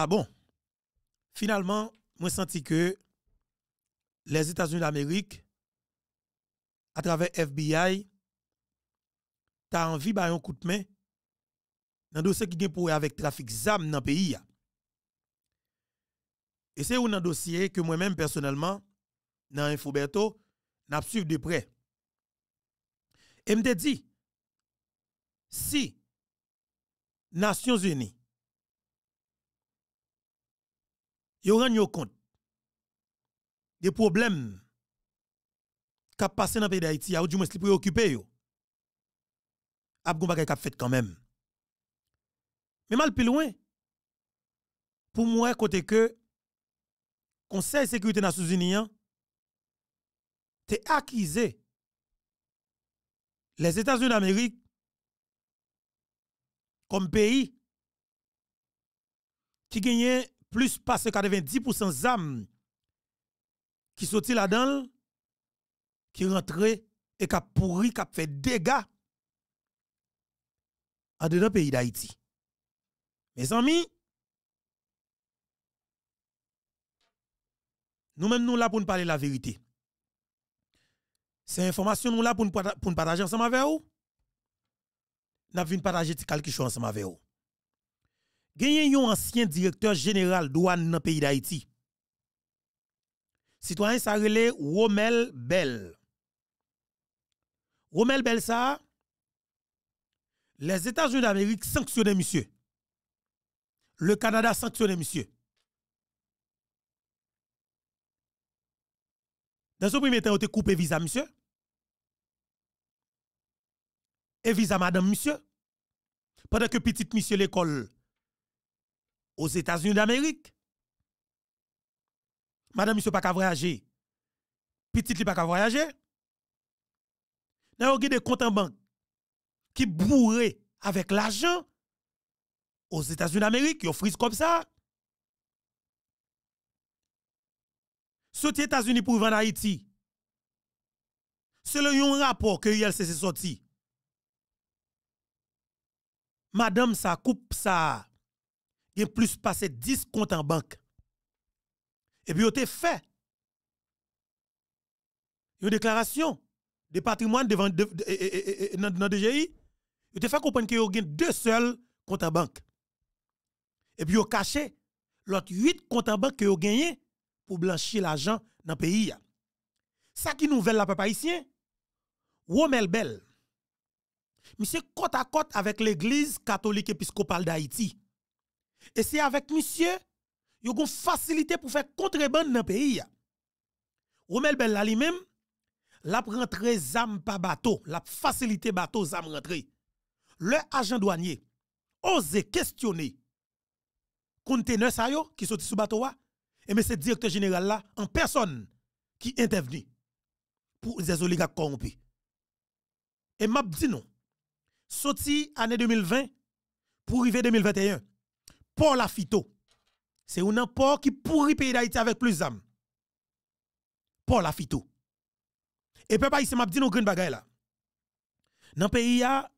Ah bon? Finalement, moi senti que les États-Unis d'Amérique, à travers FBI, t'as envie de un coup de main dans le dossier qui est pour avec trafic ZAM dans le pays. Et c'est un dossier que moi-même personnellement, dans Infoberto, n'a suivi de près. Et me dit, si Nations Unies yo rend compte des problèmes qui passé dans le pays d'Haïti, ou du moins qui préoccupé yo. bon bagay kap fait quand même. Mais mal plus loin, pour moi, côté que Conseil de sécurité des Nations Unies hein, t'es accusé les États-Unis d'Amérique comme pays qui gagnait plus passe 90% zam qui sont là-dedans, qui rentrent et qui a pourri, qui a fait dégâts à dedans pays d'Haïti. Mes amis, nous-mêmes nous là pour nous parler la vérité. Ces informations nous là pour nous partager ensemble avec vous. Nous avons partager quelques choses ensemble avec vous gagne yon ancien directeur général douane dans le pays d'Haïti. Citoyen sa rele Romel Bell. Romel Bell ça, les États-Unis d'Amérique sanctionnaient monsieur. Le Canada sanctionnait monsieur. Dans ce premier temps, on te coupé visa monsieur. Et visa madame monsieur. Pendant que petit monsieur l'école aux États-Unis d'Amérique. Madame, il peut pas qu'à voyager. Petite, pas qu'à voyager. Nous des comptes en banque qui bourré avec l'argent aux États-Unis d'Amérique, ils frises comme ça. aux États-Unis pour vendre Haïti. Selon un rapport que s'est sorti. Madame, ça coupe ça il y a plus passé 10 comptes en banque. Et puis, il a fait une déclaration de patrimoine devant de, dans DGI. Il a fait comprendre qu'il y a deux seuls comptes en banque. Et puis, il a caché l'autre 8 comptes en banque qu'il a gagné pour blanchir l'argent dans le pays. Ça qui nouvelle la papa ici, Romel Bell, monsieur côte à côte avec l'église catholique épiscopale d'Haïti. Et c'est avec monsieur, ils ont facilité pour faire contrebande dans le pays. Romel Bellali même l'a rentré zam pas bateau, l'a facilité bateau zam rentré. Le agent douanier ose questionner conteneur ça yo qui sorti sous bateau et mais c'est directeur général là en personne qui intervenu pour les oligarques corrompus. Et m'a dit non. Sorti année 2020 pour arriver 2021. Paul Afito. C'est un port qui pourrit pays d'Haïti avec plus d'âme. Paul Afito. Et peuple haïtien m'a dit nous. grandes bagaille là. Dans pays il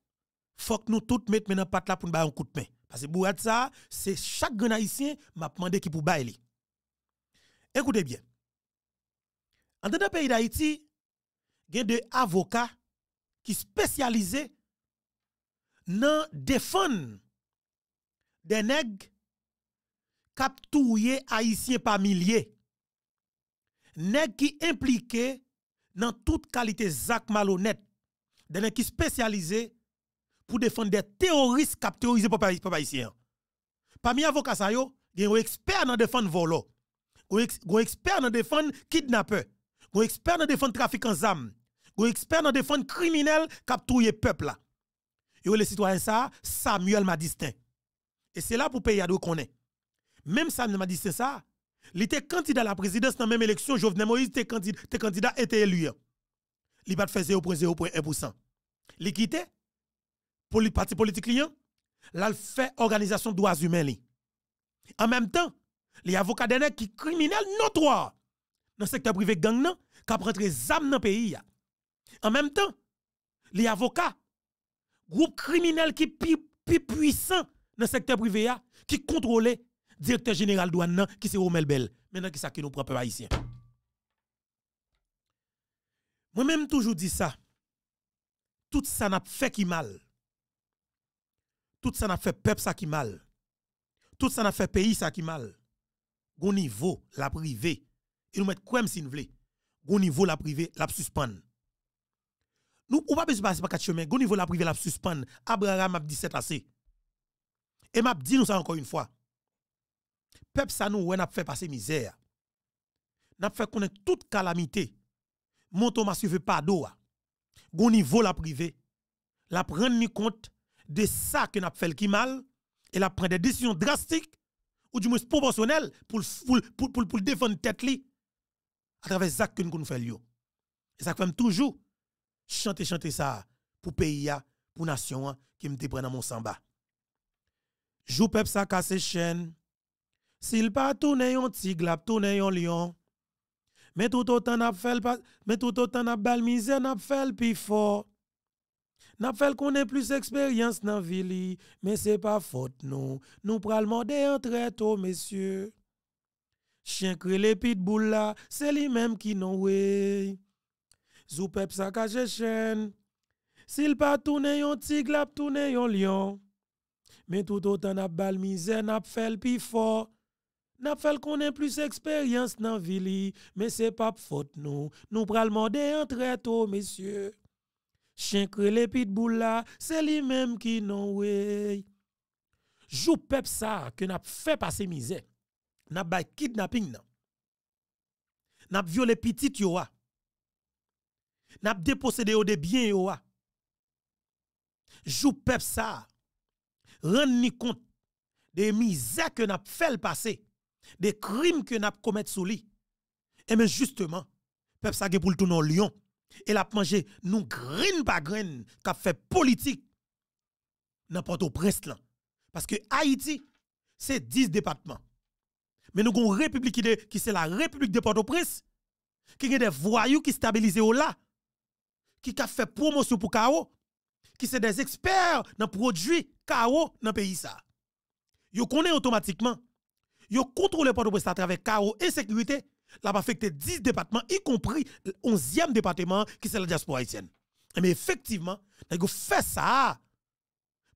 faut que nous tous mettre maintenant patte là pour nous bailler coup de main. Parce que pour ça, c'est chaque grand haïtien m'a demandé qui pour bailler. Écoutez bien. En tant pays d'Haïti, il y a des avocats qui spécialisés dans défendre des nègres capturés haïtiens par milliers. Nèg qui impliqué dans toute qualité zak malhonnête. Des nèg qui spécialisé pour défendre des terroristes cap pour pays haïtien. Parmi avocats il y a un expert dans défendre volo. Un expert dans défendre kidnappeur. Un expert dans défendre en d'armes. Un expert dans défendre criminels capturés peuple là. Yo les citoyens ça Samuel Madistin. Et c'est là pour payer à est. Même ça, m'a dit c'est ça. Il était candidat à la présidence dans la même élection. Jovenel Moïse était candidat, était élu. Il pas fait 0.0.1%. Il quitté pour le parti politique client. Là, fait organisation de droits humains. En même temps, les avocats d'Ener qui criminels notoires dans le secteur privé gang nan, qui des âmes dans le pays. En même temps, les avocats, groupe criminel qui plus puissant dans le secteur privé qui contrôlait le directeur général douane qui c'est Romel Bell. Maintenant, qui ça qui nous prend peuple haïtien. Moi-même, toujours dit ça. Tout ça n'a fait qui mal. Tout ça n'a fait peuple ça qui mal. Tout ça n'a fait pays ça qui mal. Gon niveau, la privé, Et nous met quoi si nous voulons. Gon niveau, la privée, la suspendre. Nous, on va pas passer par quatre chemins. Gon niveau, la privée, la suspendre. Abraham a 17 assez. Et m'a dit nous ça encore une fois. Peuple ça nous n'a fait passer misère. N'a fait connaître toute calamité. Monto m'a suivi pas d'eau. Hein. Gon niveau la privé. La prendre ni compte de ça que n'a fait qui mal et la prendre des décisions drastiques ou du moins proportionnelles pour pour pour défendre tête li à travers ça que nous fait yo. Et ça fait toujours chanter chanter ça pour pays hein, pour nation hein, qui me prend dans mon samba. Jou pep sa kase chen. Sil pa toune yon tiglap, toune yon lion. Mais tout autant n'a pas mais tout autant n'a bal N'a fait le pi n'a n'a qu'on plus expérience dans ville, mais c'est pas pas Nous Nous pral en yon tôt messieurs. Chien krele pit bou là, c'est lui-même qui non wey. sa chen. Sil pas tourner yon tiglap, toune yon lion. Men tout otan ap balmize, nap fel pi fo. Nap fel konen plus eksperyans nan vili. Men se pap fote nou. Nou pralman de entretou, mesye. Chinkre le pitbou la, se li mem ki nou wey. Jou pep sa, ke nap fe pase mize. Nap bay kidnaping nan. Nap viole pitit yo a. Nap deposede yo de bien yo a. Jou pep sa. rendre compte des misères que n'a fait passé, des crimes que n'a commis sous lui. Et eh mais justement, peuple ça pour le tourner en lion et l'a mangé nous grain par grain qu'a fait politique n'importe au prince là parce que Haïti c'est 10 départements. Mais nous avons une république qui c'est la république de Port-au-Prince qui a des voyous qui stabilisent là qui a fait promotion pour chaos qui sont des experts dans produit KO dans le pays ça. connaissent automatiquement, automatiquement. Yo contrôle pas de à travers KO et sécurité. Là affecté 10 départements, y compris le 11e département qui est la diaspora haïtienne. Mais effectivement, ils fait ça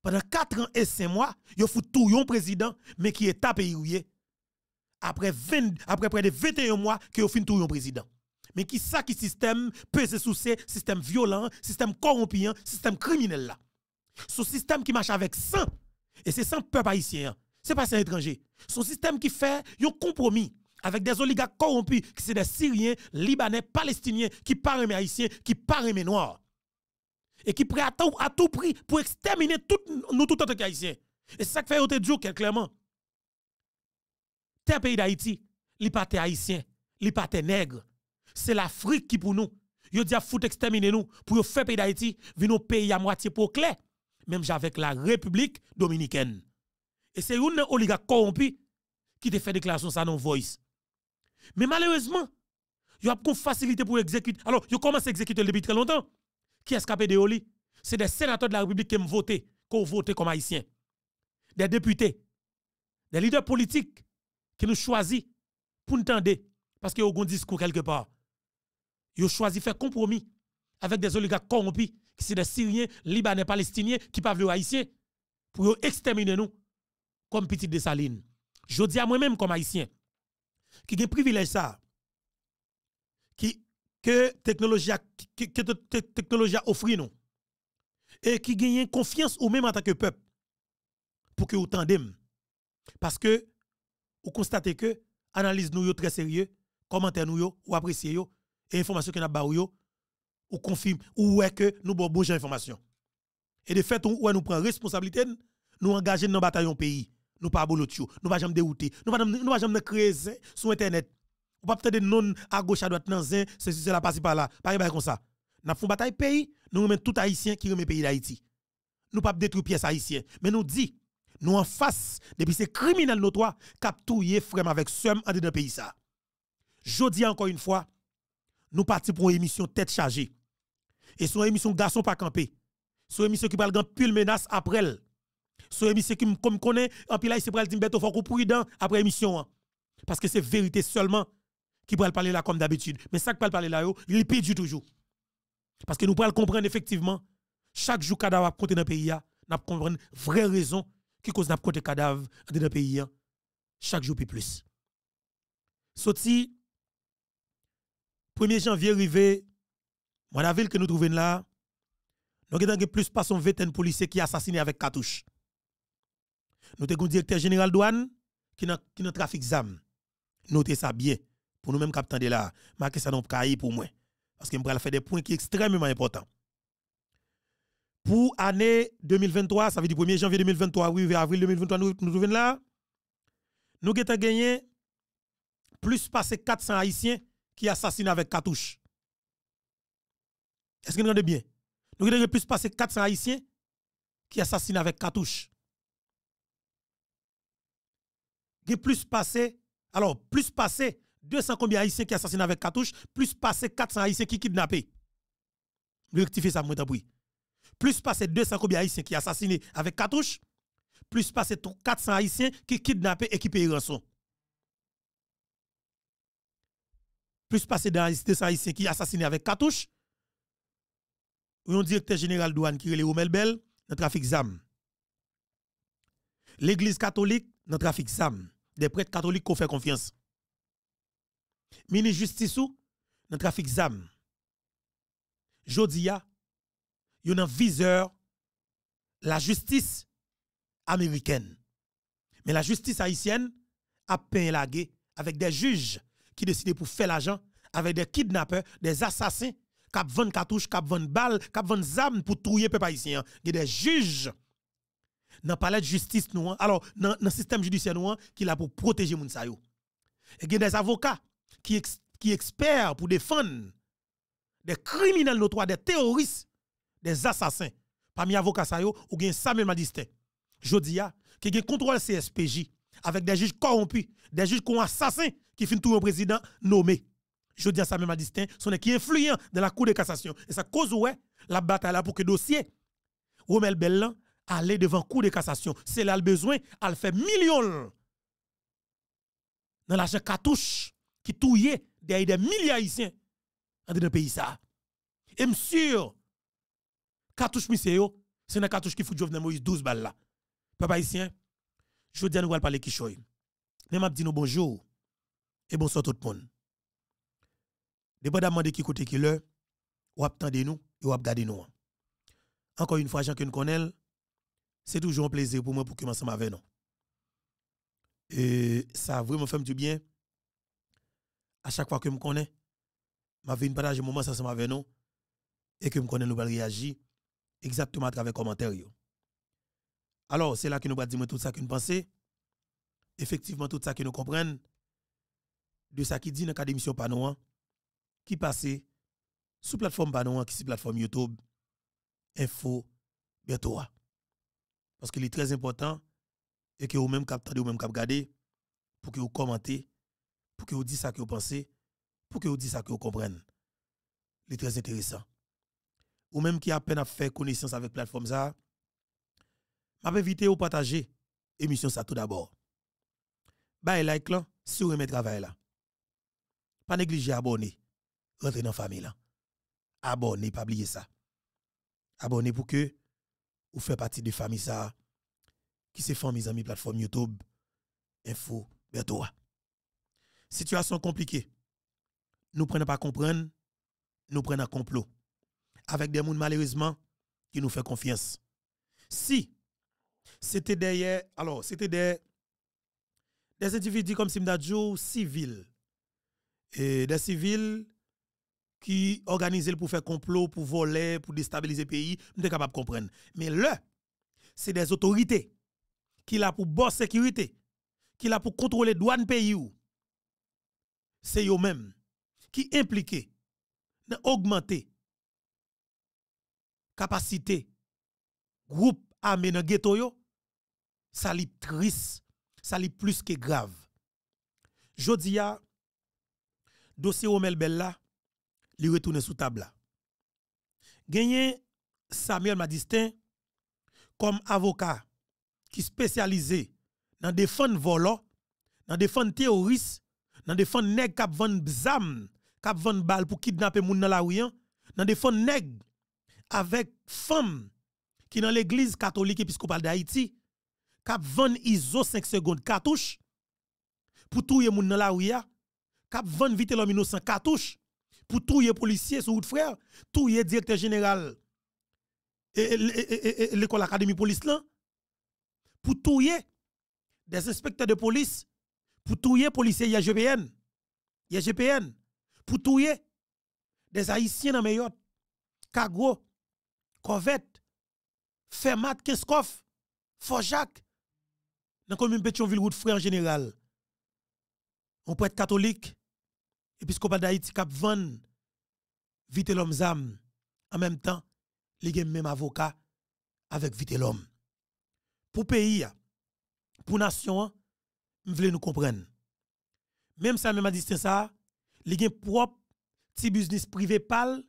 pendant 4 ans et 5 mois, yo fait tout yon président, mais qui est tapé après, 20, après près de 21 mois que yo fait tout yon président. Mais qui ça qui système pesé sous ce système violent, système corrompu, système criminel là. Ce système qui marche avec sang. Et c'est sans peuple haïtien. C'est pas un étranger. Son système qui fait un compromis avec des oligarques corrompus, qui sont des Syriens, Libanais, Palestiniens, qui parlent mes Haïtiens, qui parlent mes Noirs. Et qui prêt à tout, prix pour exterminer tout, nous tout Et ça que fait te clairement. T'es pays d'Haïti, li pas haïtien, pas nègre, c'est l'Afrique qui pour nous. Yo dit à ah, fout exterminer nous pour faire pays d'Haïti, venir pays à moitié pour clair, même avec la République dominicaine. Et c'est une oligarque corrompu qui te fait déclaration ça non voice. Mais malheureusement, y a une facilité pour exécuter. Alors, vous commence à exécuter depuis très longtemps. Qui a escapé de Oli? C'est des sénateurs de la République qui ont voté, qui ont voté comme haïtiens. Des députés, des leaders politiques qui nous choisissent pour nous tendre parce qu'ils ont un discours quelque part. Ils ont choisi de faire compromis avec des oligarques corrompus, qui sont des Syriens, Libanais, Palestiniens, qui parlent le haïtiens, pour exterminer nous, comme petite Saline. Je dis à moi-même comme Haïtien, qui a privilège ça, qui que technologie que, que technologie offre nous et qui gagne confiance ou même en tant que peuple pour que vous tendez. parce que vous constatez que analyse nous très sérieux commentaire nous yo ou appréciez information que nous avons ou confirme ou est que nous avons bonne information. Et de fait, ou nous prenons responsabilité, nous engager dans la bataille au pays. Nous pas bolotio, nous pas jamais dérouter, nous ne nous pas jamais créer sur internet. Ou pas peut-être non à gauche à droite dans c'est c'est la passe par là, pas comme ça. Nous faisons bataille pays, nous remettons tout haïtien qui remet pays d'Haïti. Nous pas détruire pièces haïtien, mais nous dit nous en face depuis ces criminels notoires qui ont frère avec somme en dans pays ça. Je dis encore une fois, nous partons pour une émission tête chargée. Et son émission garçon pas campé. une émission qui parle grand pile menace après elle. une émission qui comme connaît en pile c'est fond faut prudent après émission hein. parce que c'est vérité seulement qui parle parler là comme d'habitude. Mais ça qui parle parler là il du toujours. Parce que nous parlons comprendre effectivement chaque jour cadavre compté dans le pays n'a hein, comprendre vraie raison qui cause n'a compté cadavre dans le pays hein. chaque jour plus. 1er janvier arrivé, la ville que nous trouvons là, nous avons plus de son policiers qui assassiné avec cartouche. Nous avons un directeur général douane qui n'a qui trafic zam. Notez ça bien pour nous même capteurs de là, marquez ça dans cahier pour moi parce que avons fait des points qui sont extrêmement importants. Pour l'année 2023, ça veut dire 1er janvier 2023, oui, avril 2023 nous nous trouvons là. Nous avons gagné plus de 400 haïtiens qui assassine avec cartouche. Est-ce que vous entendez bien? Nous avons plus passé 400 Haïtiens qui assassinent avec cartouche. Nous plus passé, alors plus passé 200 combien Haïtiens qui assassinent avec cartouche, plus passé 400 Haïtiens qui kidnappent. Nous rectifier ça, moi d'abri. Plus passé 200 combien Haïtiens qui assassinent avec cartouche, plus passé 400 Haïtiens qui kidnappent et qui payent rançon. plus passé dans des haïtiens qui assassiné avec cartouche. Un directeur général douane qui est Romel Bell dans trafic ZAM. L'église catholique dans trafic ZAM. Des prêtres catholiques qu'on fait confiance. Mini justice dans trafic ZAM. Jodia, yon un viseur la justice américaine. Mais la justice haïtienne a peint la guerre avec des juges qui décide pour faire l'argent avec des kidnappers, des assassins, qui cap vendent cartouches, 20 balles, qui vendent armes pour trouiller les haïtien. Il y a des juges dans le palais de justice, hein. alors dans le système judiciaire hein, qui qui là pour protéger les gens. Il y a des avocats qui, qui experts pour défendre des criminels notoires, des terroristes, des assassins. Parmi les avocats, ou a Samuel Madiste. Jodia, qui a le CSPJ avec des juges corrompus, des juges qui ont assassiné qui finit tout le président nommé. Je dis à ça même à distinct, son qui est influent dans la Cour de cassation. Et ça cause ouais, la bataille là pour que dossier Romel Bellan allait devant la Cour de cassation. C'est là le besoin, elle fait millions dans l'argent cartouche qui touillait derrière des milliers haïtiens dans le pays ça. Et monsieur, cartouche monsieur, c'est une cartouche qui fout Jovenel Moïse 12 balles là. Papa haïtien, je dis à nous parler qui choy. Même dit nous bonjour et bonsoir tout le monde. Dépendamment de qui côté qui l'heure, ou attendez nous et ou regardez nous. Encore une fois, gens que nous c'est toujours un plaisir pour moi pour que m'ensemble avec nous. Et ça vraiment fait du bien. À chaque fois que me connais, m'a vu partager moment ça ensemble avec nous et que me connais nous pas réagir exactement à travers commentaires. Alors, c'est là que nous va dire tout ça que nous pensons. Effectivement, tout ça que nous comprenons de ça qui dit dans la Panouan, qui passe sous plateforme Panouan, qui est plateforme YouTube, info, bientôt. Parce qu'il est très important et que vous même cap vous même regarder pour que vous commentez, pour que vous dites ça que vous pensez, pour que vous disiez ça que vous comprenez. C'est très intéressant. Ou même qui a peine à faire connaissance avec plateforme ça, m'a invité à partager émission ça tout d'abord. Bye like là, si vous travail là pas négliger abonner. Rentrer dans la famille là. Abonner, pas oublier ça. Abonner pour que vous faites partie de famille ça qui se font mes amis plateforme YouTube info Bertoa. Situation compliquée. Nous prenons pas comprendre, nous prenons un complot avec des gens malheureusement qui nous fait confiance. Si c'était derrière alors c'était des des individus comme Simdadjo civils et des civils qui organisent pour faire complot, pour voler, pour déstabiliser le pays, nous sommes capables de comprendre. Mais là, c'est des autorités qui là pour bonne sécurité, qui là pour contrôler douane pays C'est eux-mêmes qui impliqués dans augmenter capacité groupe armé dans ghetto ça li triste, ça li plus que grave. Jodia dossier Romel Bella, il retourne sous table. Gagné Samuel Madistin comme avocat qui spécialisé dans défendre volants, dans défendre théoristes, dans défendre nèg cap vend bzam, cap vend balle pour kidnapper moun dans la rue, hein. dans défendre nèg avec femme qui dans l'église catholique épiscopale d'Haïti qui vend iso 5 secondes cartouche pour touyer moun dans la rue hein cap vendre vite l'homme innocent cartouche pour les policiers sur route frère, les directeur général et l'école académie police là pour tous des inspecteurs de police pour les policiers IGPN, YGPN, pour tous des haïtiens dans Mayotte cargo, corvette, fermat Kinskoff, Forjac dans commune Pétionville route frère en général. On peut être catholique épiscopat d'Haïti cap van vite l'homme zam en même temps a même avocat avec vite l'homme pour pays pour nation m'vle nous comprendre même ça même à distance ça li gen propre petit business privé pal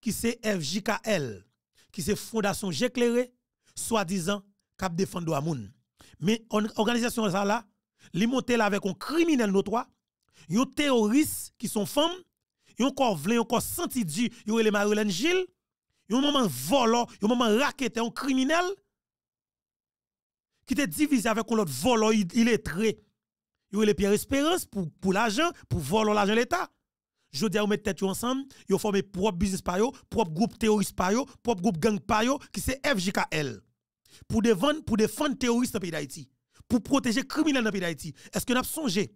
qui c'est FJKL qui c'est fondation J'éclairé soi-disant cap défendre moun mais organisation ça là li avec un criminel notoire yon terroristes qui sont femmes, yon encore vle, yon encore senti du, yon les Marilyn Gilles, yon maman volant, yon maman raquette, un criminel, qui te divisé avec un autre volant illettré. Yon les Pierre Espérance pour, pour l'argent, pour voler l'argent de l'État. Je dis à mettre tête ensemble, yon formé propre business par yo, propre groupe terroriste par yo propre groupe gang par yo qui c'est FJKL. Pour défendre, pour défendre terroristes dans le pays d'Haïti. Pour protéger criminels dans le pays d'Haïti. Est-ce que vous avez songé?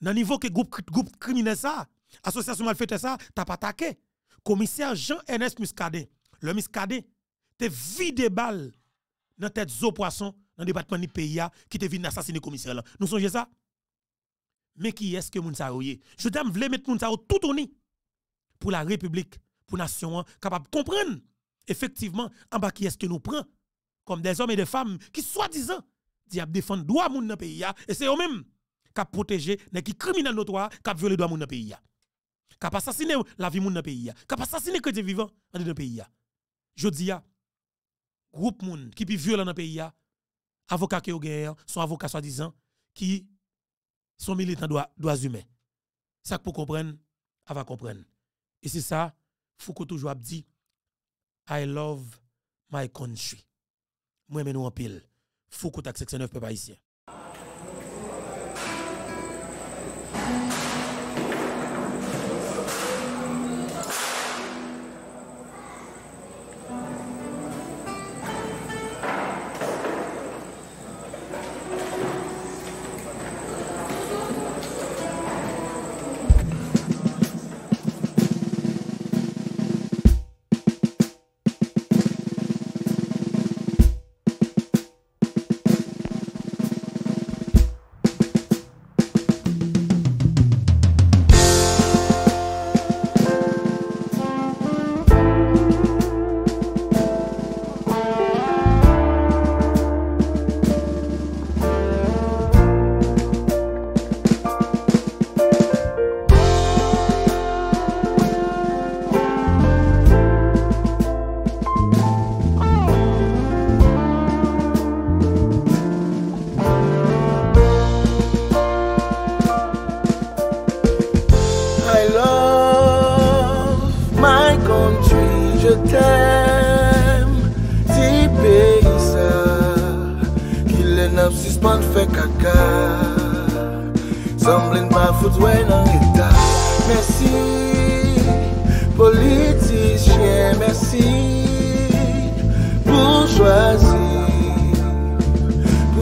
Dans le niveau que groupe, groupe criminel ça, association malfaite ça, t'as pas attaqué. Commissaire Jean-Ernest Muscadet, le Muscadet, t'es vidé balle dans tête zo poisson dans le département du pays qui te vient assassiner le commissaire là. Nous songez ça? Mais qui est-ce que moun sa Je dame mettre moun tout au pour la République, pour nation hein, capable de comprendre effectivement en bas qui est-ce que nous prend comme des hommes et des femmes qui soi-disant dit défendre droit moun dans pays et c'est eux-mêmes qui protégé les qui criminels notoires, qui violé les droits dans le pays. Qui assassiné la vie dans le pays. Qui assassiné les chrétiens vivants dans le pays. Je dis, groupe moun qui est violent dans le pays, avocats qui ont guerre, sont avocat soi-disant, qui sont militants de droits humains. Ça pour comprendre, va comprendre. Et c'est ça, Foucault toujours dit, I love my country. Moi, je m'en en pile. Foucault avec section peuple haïtien.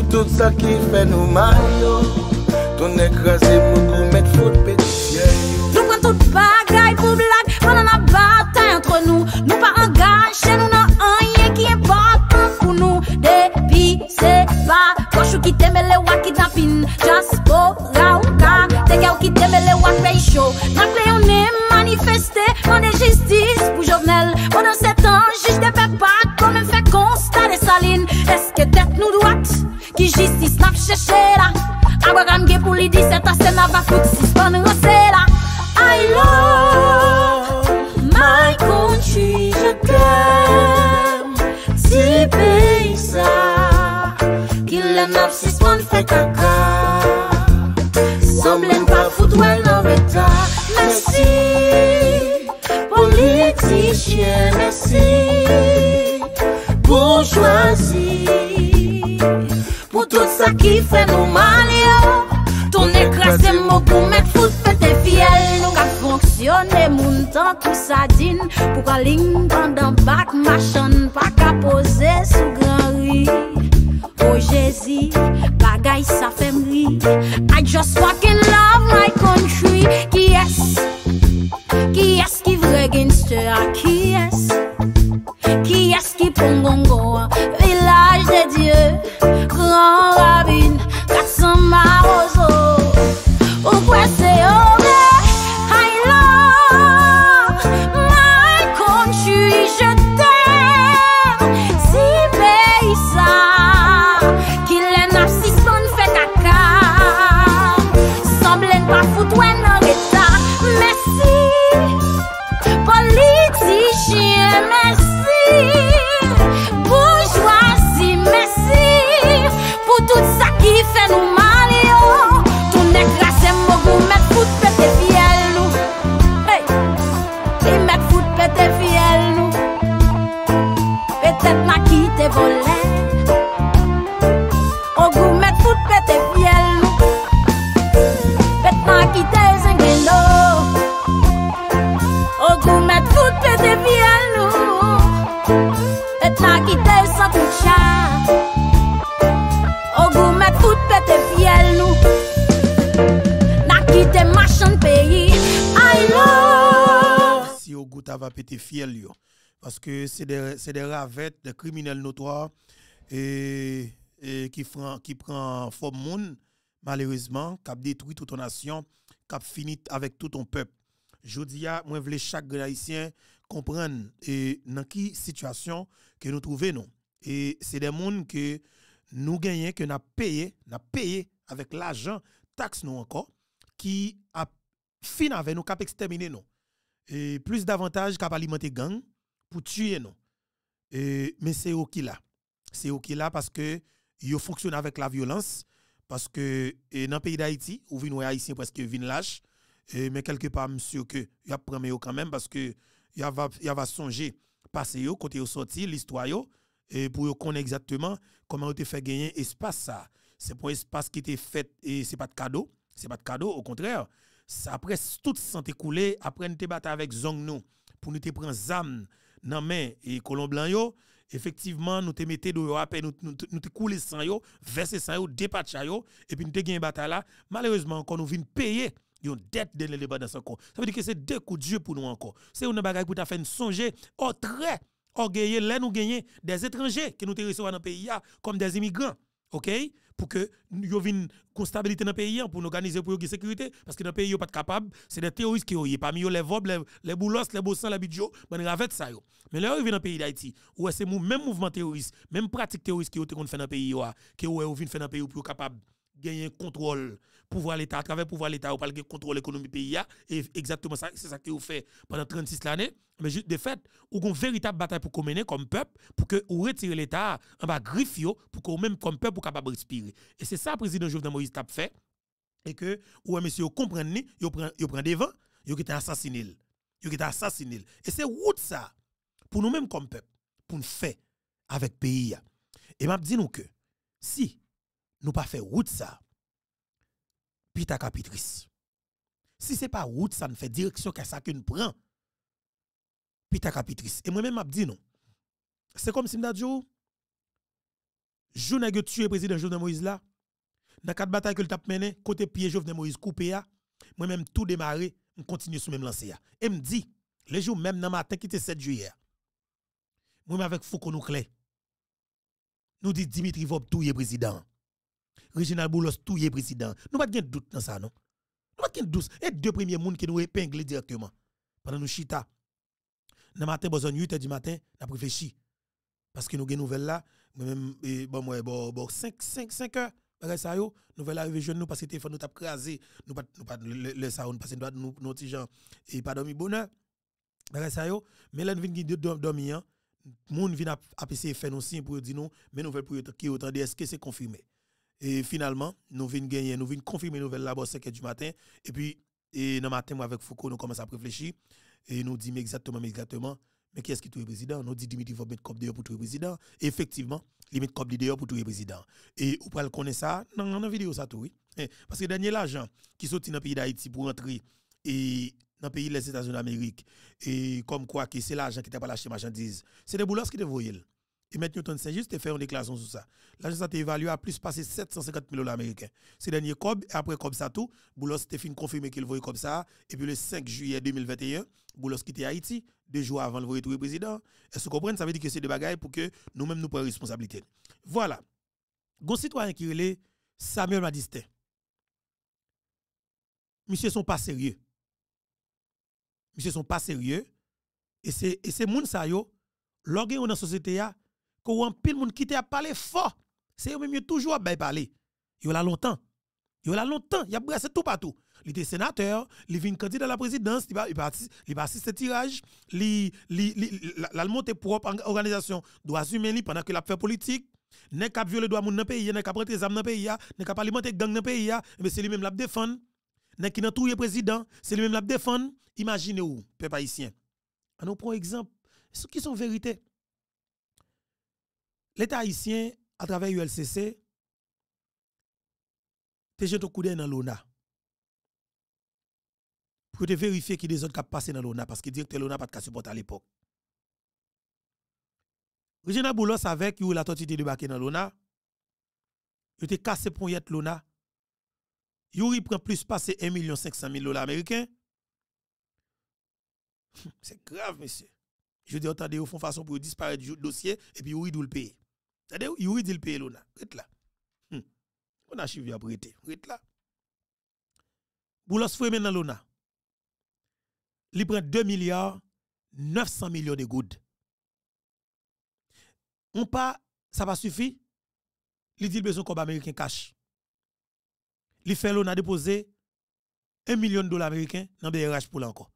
Tout sa ki fè nou mayo, ton ek raze mou kou met foute peti fye. Loukwen tout bagay pou blag, manan abatay antre nou, nou pa angajen nou nan anye ki impotant pou nou. De pi se ba, kwa chou ki teme le wakid na pin, jas po ga ou ka, teke ou ki teme le wak rey show. Baran ge pou li di se tasen ava fout si span Sa ki fè nou man yo Tounè krasè mò kou mèt fout fè te fiel Nou ka fonksyonè moun tan kousa din Pou ka ling ban dan bak ma chan Pa ka pose sou gran ri O oh, Jezi, bagay sa fè mri I just fokin love my country Ki es parce que c'est des c'est des ravettes des criminels notoires et, qui prennent qui prend forme monde malheureusement qui détruit toute une nation qui fini avec tout ton peuple je dis à moi chaque haïtien comprendre dans qui situation que nous trouvons et c'est des monde que nous gagnons que nous payé nous payé avec l'argent taxe nous encore qui a fini avec nous qui a exterminé nous et plus davantage qu'à alimenter gang pour tuer nous. mais c'est ok là. C'est ok là parce que fonctionnent fonctionne avec la violence parce que dans le pays d'Haïti, vous vin haïtien presque vin lâche mais quelque part monsieur que y a premier quand même parce que y a va songer passer yo côté au sorti l'histoire et pour yo exactement comment on été fait gagner espace ça. C'est pour espace qui était fait et c'est pas de cadeau, c'est pas de cadeau au contraire après toute santé coulée, après nous te avec Zong nous, pour nous te prendre zam dans main et colon yo, effectivement nous te de rappel nous nous, nous te couler sans yo, verser sans yo, dépatcha yo et puis nous te gagner bataille là, malheureusement quand nous venons payer une dette de l'indépendance encore. Ça veut dire que c'est deux coups de Dieu pour nous encore. C'est une bagaille pour ta faire songer au oh, très orgueilleux là nous gagner des étrangers qui nous te recevoir dans le pays comme des immigrants. OK pour que nous vienne constabilité dans le pays, pour nous organiser pour une sécurité. Parce que dans le pays, n'est pas capable. C'est des terroristes qui ont parmi eux les vobs, les, les les bossans, les bidjo, ben ravette ça. Mais là, ils viennent dans le pays d'Haïti, où c'est le même mouvement terroriste, même pratique terroriste qui ont fait dans le pays, qui ont fait dans le pays pour capable de gagner le contrôle pouvoir l'État, à travers pouvoir l'État, ou pouvez de contrôle l'économie pays. Et exactement ça, c'est ça que vous fait pendant 36 années. Mais juste de fait, avez une véritable bataille pour mener comme peuple, pour que vous retirez l'État en bas griffe, pour que vous-même comme peuple, vous capable respirer. Et c'est ça, président Jovenel Moïse tap fait. Et que, ou monsieur, vous comprenez, vous prenez des vents, vous êtes assassiné. Vous êtes assassiné. Et c'est route ça, pour nous-mêmes comme peuple, pour nous faire avec pays. Et m'a dit nous que, si nous pas fait route ça, puis ta capitrice. Si c'est pas route, ça ne fait direction qu'à ça qu'une prend. Puis ta capitrice. Et moi-même, m'a dis, non. C'est comme si je oh, je n'ai que tu le président Jovenel Moïse là, dans quatre batailles que le as mené, côté pied Jovenel Moïse coupé moi-même tout démarré, je continue sous même lancé Et me dit, le jour même dans matin qui était 7 juillet, moi-même avec Foucault Nouclé, nous dit Dimitri Vob tout est président. Reginald Boulos touye président. Nous pas de doute dans ça, non? Nous pas de doute. Et deux premiers mouns qui nous épinglent directement. Pendant nous chita. Le matin, 8 h du matin, nous réfléchi. Parce que nous avons nouvelle là, même bon, bon, bon, 5, 5, 5 heures. nouvelle jeune nous parce téléphone nous nous pas nous pas le ça nous nous gens et pas dormi bonheur. mais là nous hein. vient à faire pour dire nous, nouvelle pour est-ce que c'est confirmé. Et finalement, nous venons gagner, nous venons confirmer nouvelle là-bas 5 du matin. Et puis, et dans matin, moi, avec Foucault, nous commençons à réfléchir. Et nous disons exactement, mais exactement, mais qui est-ce qui est le président Nous disons Dimitri va mettre comme dehors pour tout le président. Et effectivement, il met comme dehors pour tout le président. Et vous pouvez le connaître ça, dans la vidéo, ça tout, oui. Eh, parce que dernier l'argent qui sortit dans le pays d'Haïti pour entrer et dans le pays des États-Unis d'Amérique, et comme quoi que c'est l'argent qui t'a pas lâché marchandise, c'est des boulots qui te voyaient. Et maintenant Newton saint juste fait une déclaration sur ça. L'agence a été évaluée à plus de 750 000 dollars américains. C'est dernier COB, après COB ça tout, Boulos a confirmé qu'il voyait comme ça. Et puis le 5 juillet 2021, Boulos quittait Haïti, deux jours avant le tout le président. Est-ce que vous comprenez? Ça veut dire que c'est des bagailles pour que nous-mêmes nous prenions responsabilité. Voilà. Gon citoyen qui là, Samuel Madistin. Monsieur sont pas sérieux. Monsieur sont pas sérieux. Et c'est moun sa yo, dans la société, qu'on en pile monde qui a parlé fort. C'est eux même toujours à parler. Yo a longtemps. Yo a longtemps, y a brassé tout partout. Il était sénateur, il vin candidat à la présidence, il va il va tirage, il la monter propre organisation droits humains pendant que l'a fait politique. n'est cap violer droit moun dans pays, n'est cap rentrer zam dans pays, n'est cap alimenter gang dans pays, mais eh ben, c'est lui même l'a défendre. N'est qui n'a le président, c'est lui même l'a défendre. Imaginez vous peuple haïtien. On nous prend exemple. Qui sont vérité? L'État haïtien, à travers l'ULCC, te jeté au coup dans l'ONA. Pour te vérifier a des autres qui passé dans l'ONA, parce que directeur l'ONA n'a pas de support à l'époque. Regina Boulos avec la de débarquer dans l'ONA, il était cassé pour y être l'ONA. a prend plus passé 1 million 500 000 dollars américains. C'est grave, monsieur. Je dis, attendez, au fond, façon pour disparaître du dossier, et puis Yuri doit le payer. C'est-à-dire, Yuri dit le pays l'ONA. Rete là. Hmm. On a suivi après prête Rete là. Boulos Fremen dans l'UNA, Il prend 2 milliards 900 millions de gouttes. On pas, ça va suffire. Il dit besoin qu'on américain cash. Il fait l'ONA déposer 1 million de dollars américains dans BRH pour l'encore.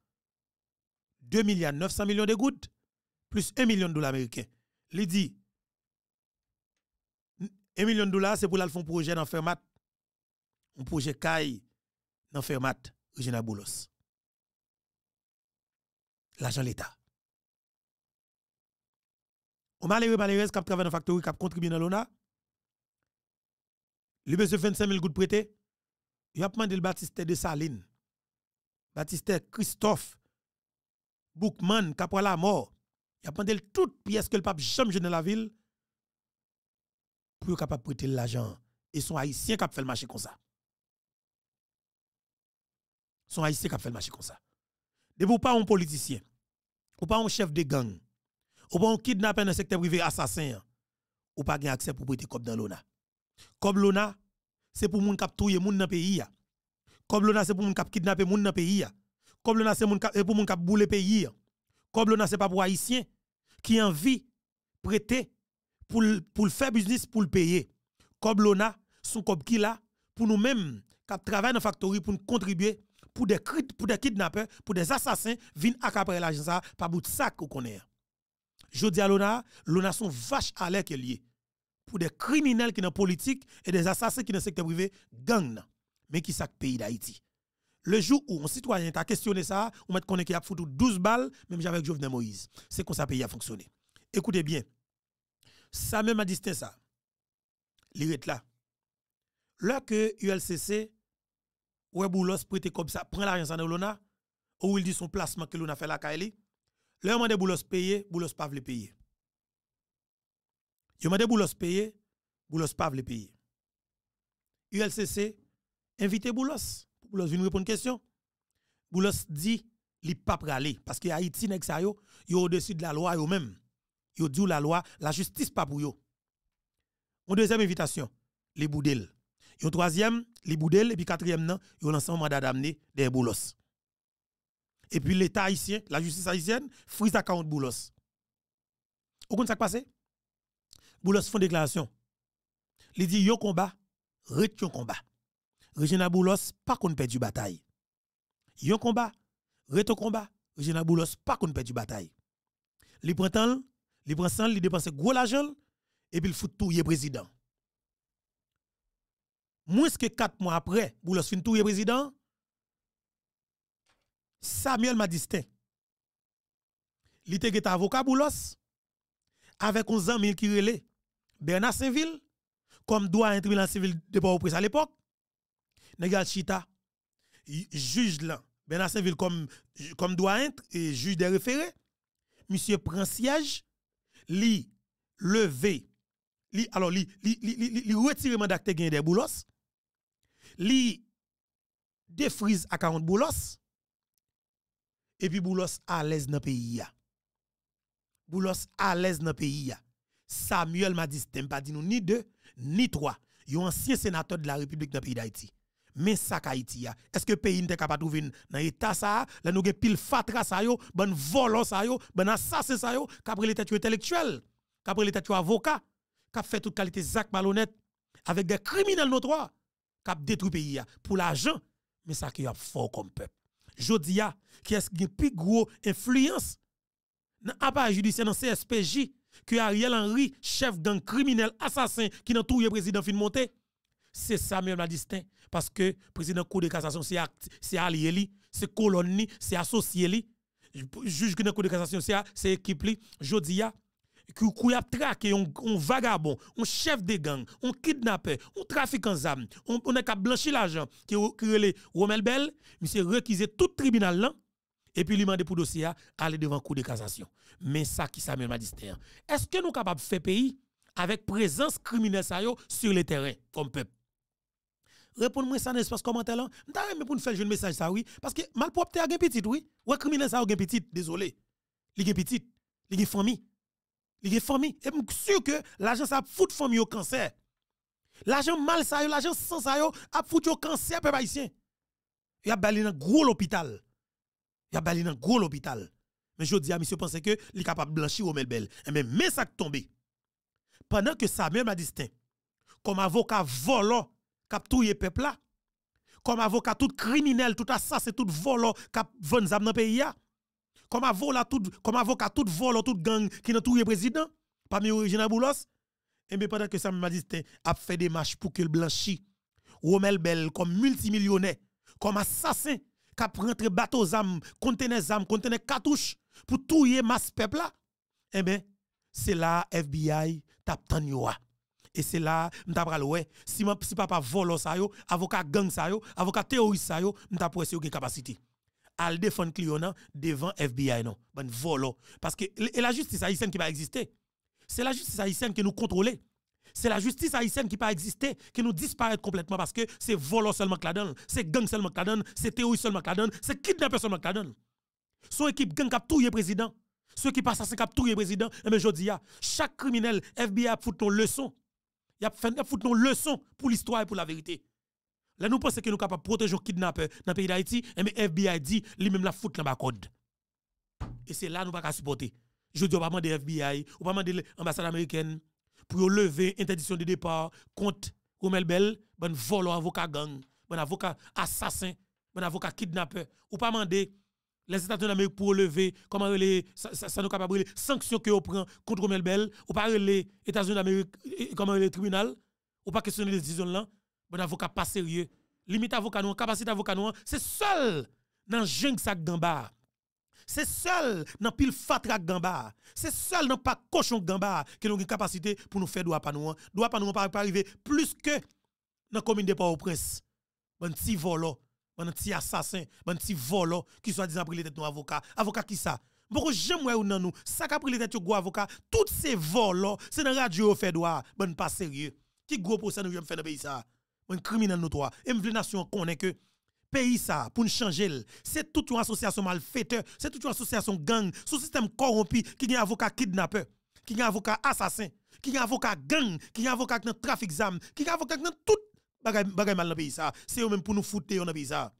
2 milliards 900 millions de gouttes plus 1 million de dollars américains. Il dit 1 million de dollars, c'est pour le faire projet dans Fermat. Un projet CAI dans Fermat, Regina Boulos. L'argent de l'État. On malheureux, malheureux, qui travaille dans Factory, qui contribue dans l'ONA. Le besoin 25 000 gouttes prêtées. Il a demandé le Baptiste de Saline. Baptiste Christophe Boukman, qui a la mort. Il a demandé toute pièce que le pape jamais dans la ville pour capable de prêter l'argent. Et sont haïtiens qui fait le marché comme ça. Son haïtien qui fait le marché comme ça. De vous pas un politicien, ou pas un chef de gang, ou pas un kidnapper dans le secteur privé assassin, ou pas un accès pour prêter comme dans l'ONA. Comme l'ONA, c'est pour moun kap touye moun dans pays Comme l'ONA c'est pour moun kap kidnapper moun dans pays Comme l'ONA c'est pour moun kap bouler pays. Comme l'ONA c'est pas pour haïtiens qui envie prêter pour, pour faire business, pour le payer. Comme l'on a, comme qui là, pour nous-mêmes, qui travaillons dans la factory, pour nous contribuer, pour des, pour des kidnappeurs, pour des assassins, viennent à après e l'argent ça, pas bout de sac qu'on connaît. Je dis à l'ONA, l'ONA sont vache à l'air qu'elle est. Pour des criminels qui sont dans politique et des assassins qui sont dans secteur privé, gang. Mais qui sac pays d'Haïti. Le jour où un citoyen a questionné ça, on m'a qu'il qui a foutu 12 balles, même avec Jovenel Moïse. C'est comme ça pays a fonctionné. Écoutez bien. Ça même a dit ça. L'irette là. Lorsque ULCC, ou Boulos prête comme ça, prend l'argent dans l'ONA, ou il dit son placement que a fait la Kaeli, m'a demande Boulos payer, Boulos pas veut payer. m'a demande Boulos payer, Boulos pas veut payer. ULCC, invite Boulos. Boulos vient répondre une question. Boulos dit, il pas aller parce que Haïti nèg ça yo, yo au-dessus de la loi yo même yo dit la loi, la justice pas pour yo. Une deuxième invitation, les boudel. Yon troisième, les boudel. Et puis quatrième, non, yo lancé un mandat d'amener des boulos. Et puis l'État haïtien, la justice haïtienne, frise à 40 boulos. Vous comprenez ça qui passe? Boulos font déclaration. Il dit, yon combat, yon combat. Regina Boulos, pas qu'on perd du bataille. Yon combat, yon combat, Regina Boulos, pas qu'on perd du bataille. Li printemps, il prend sans dépensent dépense gros l'argent et puis il fout tout le président. Moins que 4 mois après, pour le fin tout le président, Samuel Madistin, il était avocat Boulos avec 11 ans qui relait Bernard saint comme doit être un tribunal civil de port au à l'époque. Negal Chita, juge là, Bernard saint comme, comme être, et juge des référés, monsieur prend siège li levé, li, alors li, li, li, li retirer mandat des boulos, li défrise à 40 boulos, et puis boulos à l'aise dans le pays. Boulos à l'aise dans le pays. Samuel m'a dit, pas dit nous ni deux, ni trois. un ancien sénateur de la République dans le pays d'Haïti mais ça Haïti Est-ce que pays n'était capable de trouver dans état ça Là nous avons pile fatra ça yo, ben volant ça yo, ben assassin ça yo, qu'après les têtes intellectuels, qu'après les têtes avocats, fait toute qualité zac malhonnête avec des criminels notoires, qu'a détruit pays pour l'argent, mais ça qui a fort comme peuple. Jodia, qui est qui plus gros influence dans appareil judiciaire dans CSPJ que Ariel Henry, chef d'un criminel assassin qui n'a tout le président fin c'est ça la Madistin, parce que président Cour de cassation, c'est allié li, c'est colonne, c'est associé Le Juge que Cour de cassation, c'est l'équipe li, Jodia, qui a traqué un, vagabond, un chef de gang, un kidnappé, un trafiquant d'armes, on, on a blanchi l'argent, qui est Romel Bell, monsieur requisé tout tribunal là, et puis lui demander pour dossier aller devant cour de cassation. Mais ça qui la Madistin, est-ce que nous sommes capables de faire pays avec présence criminelle sur le terrain comme peuple? réponds moi ça dans l'espace commentaire là. M'ta même pour nous faire un message ça oui parce que mal propre, a un petit. oui. Ouais criminel ça a un petit. désolé. Li gain petit li gain famille. Li gain famille et je suis sûr que l'agent ça fout famille au cancer. L'agent mal ça l'agent sans ça yo a foutu au cancer peuple haïtien. Il a balé dans gros l'hôpital. Il a balé dans gros l'hôpital. Mais je dis à monsieur pensez que il est capable de blanchir au Melbel. Et eh mais mais ça tombé. Pendant que Samuel distinct, comme avocat volant Cap touye peuple là comme avocat tout criminel tout assassin tout volo cap vendre zam dans pays là comme avocat tout comme avocat tout volo tout gang qui tué touye président parmi original Boulos et bien pendant que Sam dit a fait des marches pour qu'il blanchit, Romel Bell comme multimillionnaire comme assassin qui a rentre bateau zam conteneur zam conteneur cartouche pour touyer masse e peuple là Et bien c'est là FBI tap tan et c'est là m'ta pral ouais si si papa vole ça yo avocat gang ça yo avocat terroriste ça yo m'ta pour essayer capacité al défend client devant FBI non ben volo parce que et la justice haïtienne qui va exister c'est la justice haïtienne qui nous contrôler. c'est la justice haïtienne qui pas exister, qui nous disparaît complètement parce que c'est volant seulement que la donne, c'est gang seulement que la donne, c'est théoriste seulement que la donne, c'est kidnapper seulement que la donne. Son équipe gang cap a tout président, ceux qui passent à qui a tout président, Mais eh ben, je dis, chaque criminel, FBI a foutu nos leçon y a fait nos leçons pour l'histoire et pour la vérité. Là, nous pensons que nous sommes capables de protéger les kidnappers dans le pays d'Haïti, mais FBI dit, lui-même la fout dans la code. Et c'est là que nous ne pouvons pas supporter. Je dis, on va demander FBI, on va demander l'ambassade américaine pour lever interdiction de départ contre Romel Bell, bon vol avocat gang, bon avocat assassin, bon avocat kidnappeur. Ou pas demander les États-Unis d'Amérique pour lever comment les, ça, nous capable les sanctions que vous prenez contre Melbel, ou pas les États-Unis d'Amérique, eh, eh, comment les tribunal, ou pas questionner les décisions là, bon avocat pas sérieux. Limite avocat nous, capacité avocat nous, c'est seul dans jeng sac d'en C'est seul dans pile fatrak gamba. C'est seul dans pas cochon gamba qui nous avons capacité pour nous faire droit pas nous. Droit pas nous pas arriver plus que dans la commune de Port-au-Prince. Bon petit volo un petit assassin, un petit volant qui soit disant pris les têtes nos avocats. Avocat qui ça Beaucoup j'aime ou non nous, ça qui a pris les têtes gros avocat, toutes ces voleurs, c'est dans la radio au fait droit, ben pas sérieux. Qui gros procès nous j'aime faire dans pays ça Un criminel nous trois. Et m'vle nation connaît que pays ça pour nous changer, c'est toute une association malfaiteur, c'est toute une association gang, sous système corrompu qui a un avocat kidnappeur, qui a un avocat assassin, qui a un avocat gang, qui a un avocat dans trafic d'armes, qui a un avocat dans tout c'est eux même pour nous foutre on a pays ça.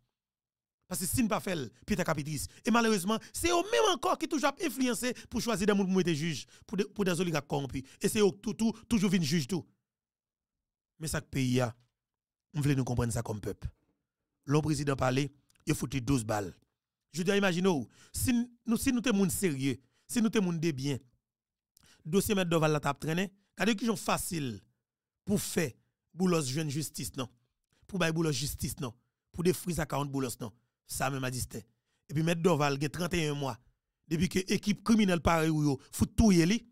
Parce que si nous pas fait, Peter Capitis. Et malheureusement, c'est eux même encore qui toujours influencé pour choisir des gens pour être juge, pour, pour des oligarques Et c'est eux tout, tout, toujours venir juge tout. Mais ça pays a, on veut nous comprendre ça comme peuple. l'on président parlait, il foutu 12 balles. Je dois imaginer, si nous si nous sommes sérieux, si nous sommes bien biens, dossier mettre devant la table traîner, a des sont facile pour faire boulos jeune justice non pour bay boulos justice non pour des frises à 40 boulos non ça même a dit et puis mettre Doval a 31 mois depuis que équipe criminelle pareil ou fout tout li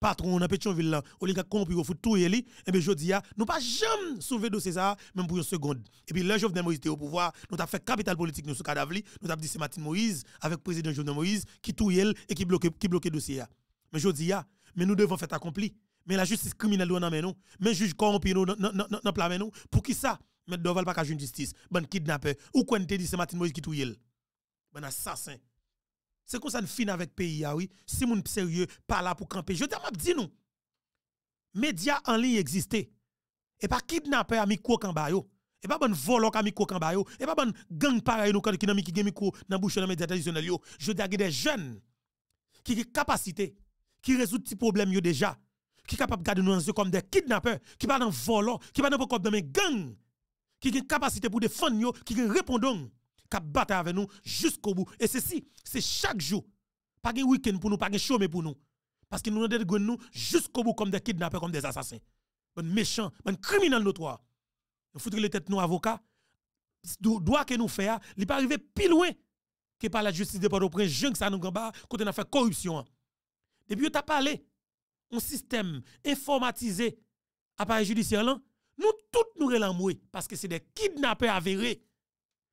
patron dans Pétionville là ou les compris ou fout tout li et bien je dis, ah, nous pas jamais sauver dossier ça même pour une seconde et puis le Jovenel Moïse était au pouvoir nous avons fait capital politique nous sous cadavre nous avons dit c'est Martin Moïse avec président Jovenel Moïse qui tout et qui bloque qui dossier ah. mais je dis, ah, mais nous devons faire accompli mais la justice criminelle nous Mais juge corrompu nous dans nous. Pour qui ça Mais Doval pas une justice. Bon kidnapper. Ou quoi te dit c'est Martin Moïse qui touille. Bon assassin. C'est comme ça nous fin avec le pays ah oui. Si mon sérieux pas là pour camper. Je je dis, nous. Médias en ligne existaient. Et pas kidnappeur ami quoi cambayo. Et pas bon volok ami en cambayo. Et pas bon gang pareil nous qui mis qui qui micro dans bouche dans médias traditionnels Je dis des jeunes qui ont capacité qui résout petit problème yo déjà qui est capable de garder nous comme des kidnappeurs, qui pas dans volant, qui pas dans dans mes gangs, qui une capacité pour défendre, qui ont répondre, qui battre avec nous jusqu'au bout. Et ceci, c'est chaque jour. Pas de week-end pour nous, pas de chômage pour nous. Parce que nous ont nous jusqu'au bout comme des kidnappeurs, comme des assassins. Bon méchants, bon criminels notoires. Nous foutons les têtes, nous, avocats. Droit que nous faisons, il n'est pas arrivé plus loin que par la justice de Port-au-Prince, jeune ça nous quand on a fait corruption. Depuis, tu as parlé un système informatisé appareil judiciaire nous tous nous relamouer parce que c'est des kidnappés avérés.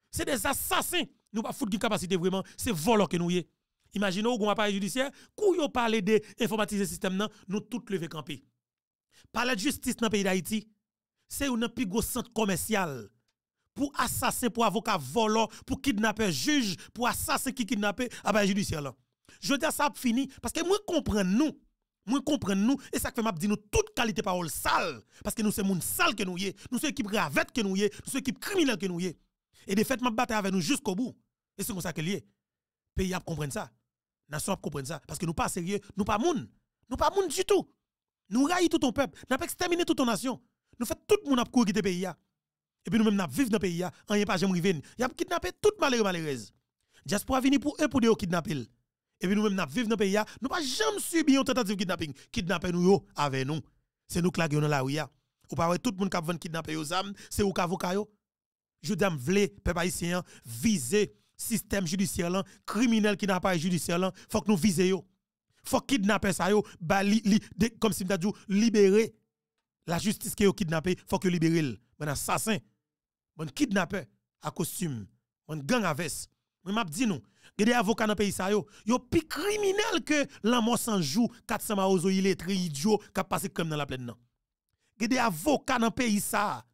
C'est des assassins. Nous pas foutre de capacité vraiment, c'est volant que nous y Imaginez un appareil judiciaire, vous parler de informatiser système là, nous tous lever camper. Parler de justice dans le pays d'Haïti, c'est un plus centre commercial pour assassins, pour avocat volant, pour kidnapper juge, pour assassins qui à appareil judiciaire Je dis ça fini parce que moi comprenons, nous moi comprendre nous et ça fait m'a dit nous toute qualité parole sale parce que nous c'est gens sale que nous sommes, nous sommes équipe ravette que nous sommes, nous sommes équipe criminelle que nous sommes. Et de fait m'a battre avec nous jusqu'au bout. Et c'est comme ça que Les Pays a comprendre ça. Nation a comprendre ça parce que nous pas sérieux, nous pas gens. Nous pas gens du tout. Nous raillons tout ton peuple, nous avons exterminé toute ton nation. Nous faisons tout le monde à courir pays. Et puis nous même nous vivons dans le pays, n'y est pas jamais arrivé. Nous avons kidnappé toute malheureuse malheureuse. Diaspora vini pour eux pour de kidnapper. Et puis nous-mêmes, nous vivons dans le pays, nous pas jamais subi une tentative de kidnapping. Kidnapper nous avec nous. C'est nous qui sommes dans la rue. Ou pas tout le monde qui a kidnapper aux âmes, c'est au avocat. Je veux vle, peuple haïtien, hein, viser système judiciaire, Les criminel qui n'a pas judiciaire, il faut que nous visions. Faut kidnapper ça, yo, bah, li, comme si libérer la justice qui est kidnappé, faut que libérer. Un assassin, un kidnapper à costume, un gang à veste, moi, m'a dit nous, Il y dans le pays, ça, yo, yo plus criminel que l'amour sans jour, 400 maozo, il est très idiot, qui a passé comme dans la plaine, non. Il y dans le pays, ça.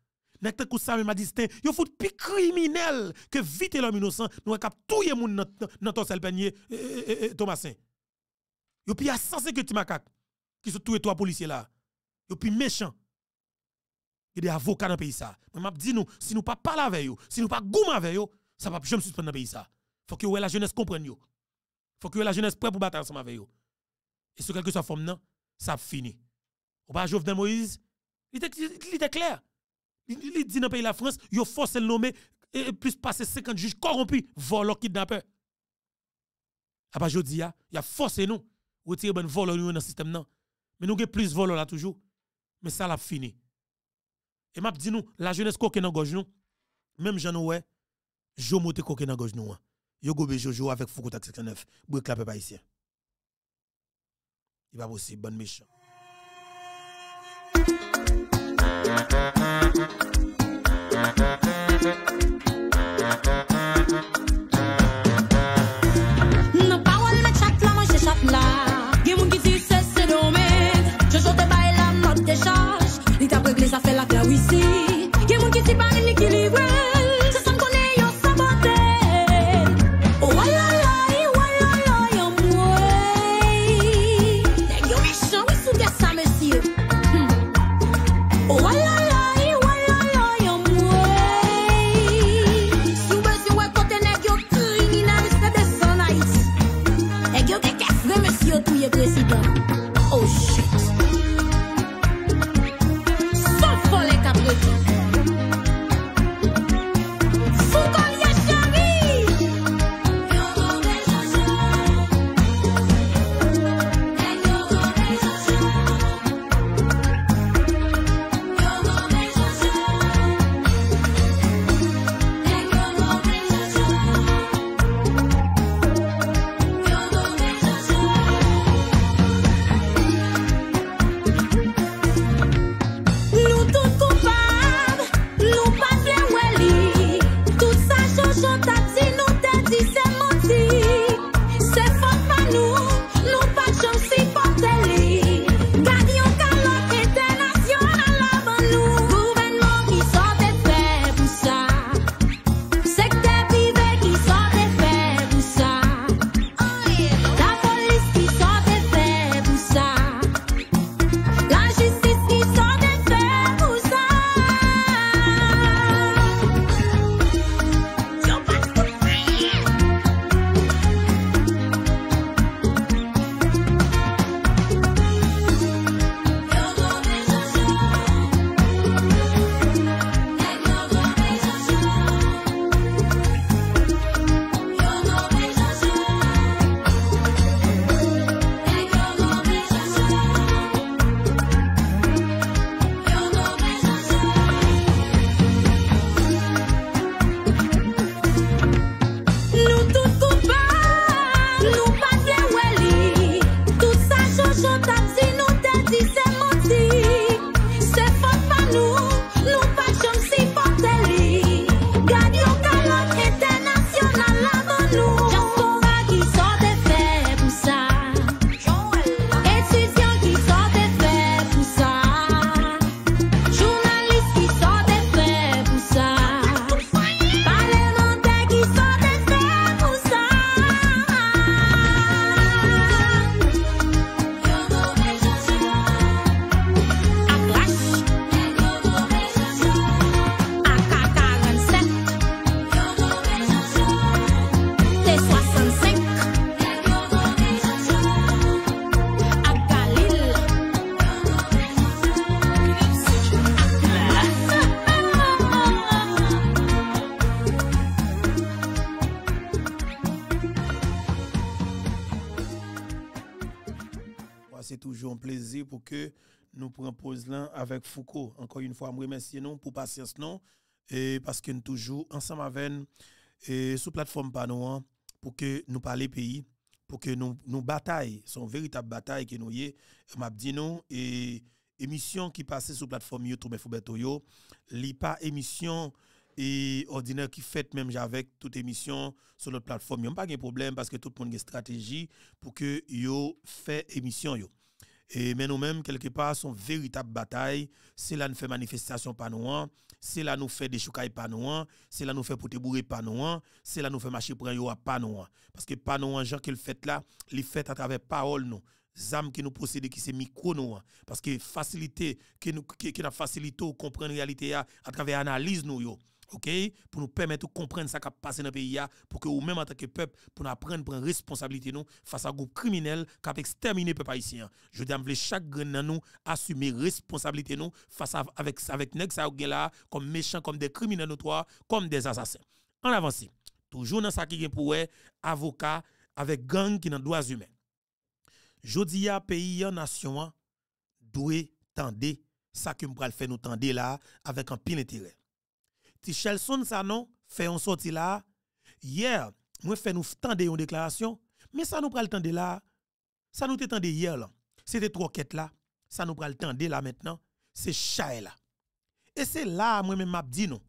Nek te kousa m'a dit, yo fout plus criminel que vite l'homme innocent, nous cap tout moun nan dans ton sel peigné, eh, eh, eh, Thomasin. Yo plus assassin que Timakak, qui sont tous les trois policiers là. Yo plus méchant. Il y dans le pays, ça. Mais m'a dit nous, si nous pas parler avec yo, si nous pas goûter avec yo, ça va jamais suspendre dans le pays, ça faut que la jeunesse comprenne yo. Faut que la jeunesse prête pour battre ensemble avec yo. Et sur quelque soit forme non, ça finit. Ou pas Jovenel Moïse, il était clair. Il dit dans le pays de la France, il force le nommer et plus passer 50 juges corrompus, bas kidnappeurs. Après ah bah, dis il y a forcé nous retirer ben dans le système Mais nous avons plus vols là toujours. Mais ça l'a fini. Et m'a dis nous, la jeunesse coquée dans gauche nous, même Jean ouais, Jomo te coquée dans gauche hein. Yo gobe Jojo avèk Foukoutak 69. Bwè e klape pa isè. Y pa bòsi, bon mis. Y pa bòsi, bon mis. prend pause là avec Foucault. Encore une fois, je remercie nous pour patience non et parce que nous toujours ensemble avec et sous plateforme Panoan hein, pour que nous parler pays, pour que nous nous bataille, son véritable bataille que nous y m'a dit non et émission qui passait sur plateforme YouTube Foubertoyo, li pas émission et ordinaire qui fait même avec toute émission sur notre plateforme. Il n'y a pas de problème parce que tout le monde a une stratégie pour que yo fait émission yo. Et, mais nous-mêmes, quelque part, son véritable bataille, cela nous fait manifestation pas nous, c'est nous fait des choukai pas nous, c'est nous fait pour bourrer pas nous, c'est là nous fait marcher pour un pas nous. Parce que pas nous, gens qui le fait là, les fait à travers parole nous. âmes qui nous possède, qui c'est micro nous. Parce que facilité, que nous, qui la nous comprendre réalité à, travers analyse nous. Yo pour nous permettre de comprendre ce qui a passé dans le pays pour que nous même en tant que peuple pour nous apprendre prendre responsabilité nous face à groupe criminel qui a exterminé peuple haïtien je que chaque grain nous assumer responsabilité nous face à avec avec nèg ça là comme méchants comme des criminels notoires comme des assassins en avance toujours dans ça qui est pour avocat avec gang qui dans droits humains jodi a pays en nation hein, doit tendre ça que me faire nous tendre là avec un pile intérêt Tichelson ça non fait on sorti là hier moi fait nous tendre une déclaration mais ça nous temps de là ça nous tendre hier là c'était trois quêtes là ça nous prend temps de là maintenant c'est chaleur là et c'est là moi même m'a dit non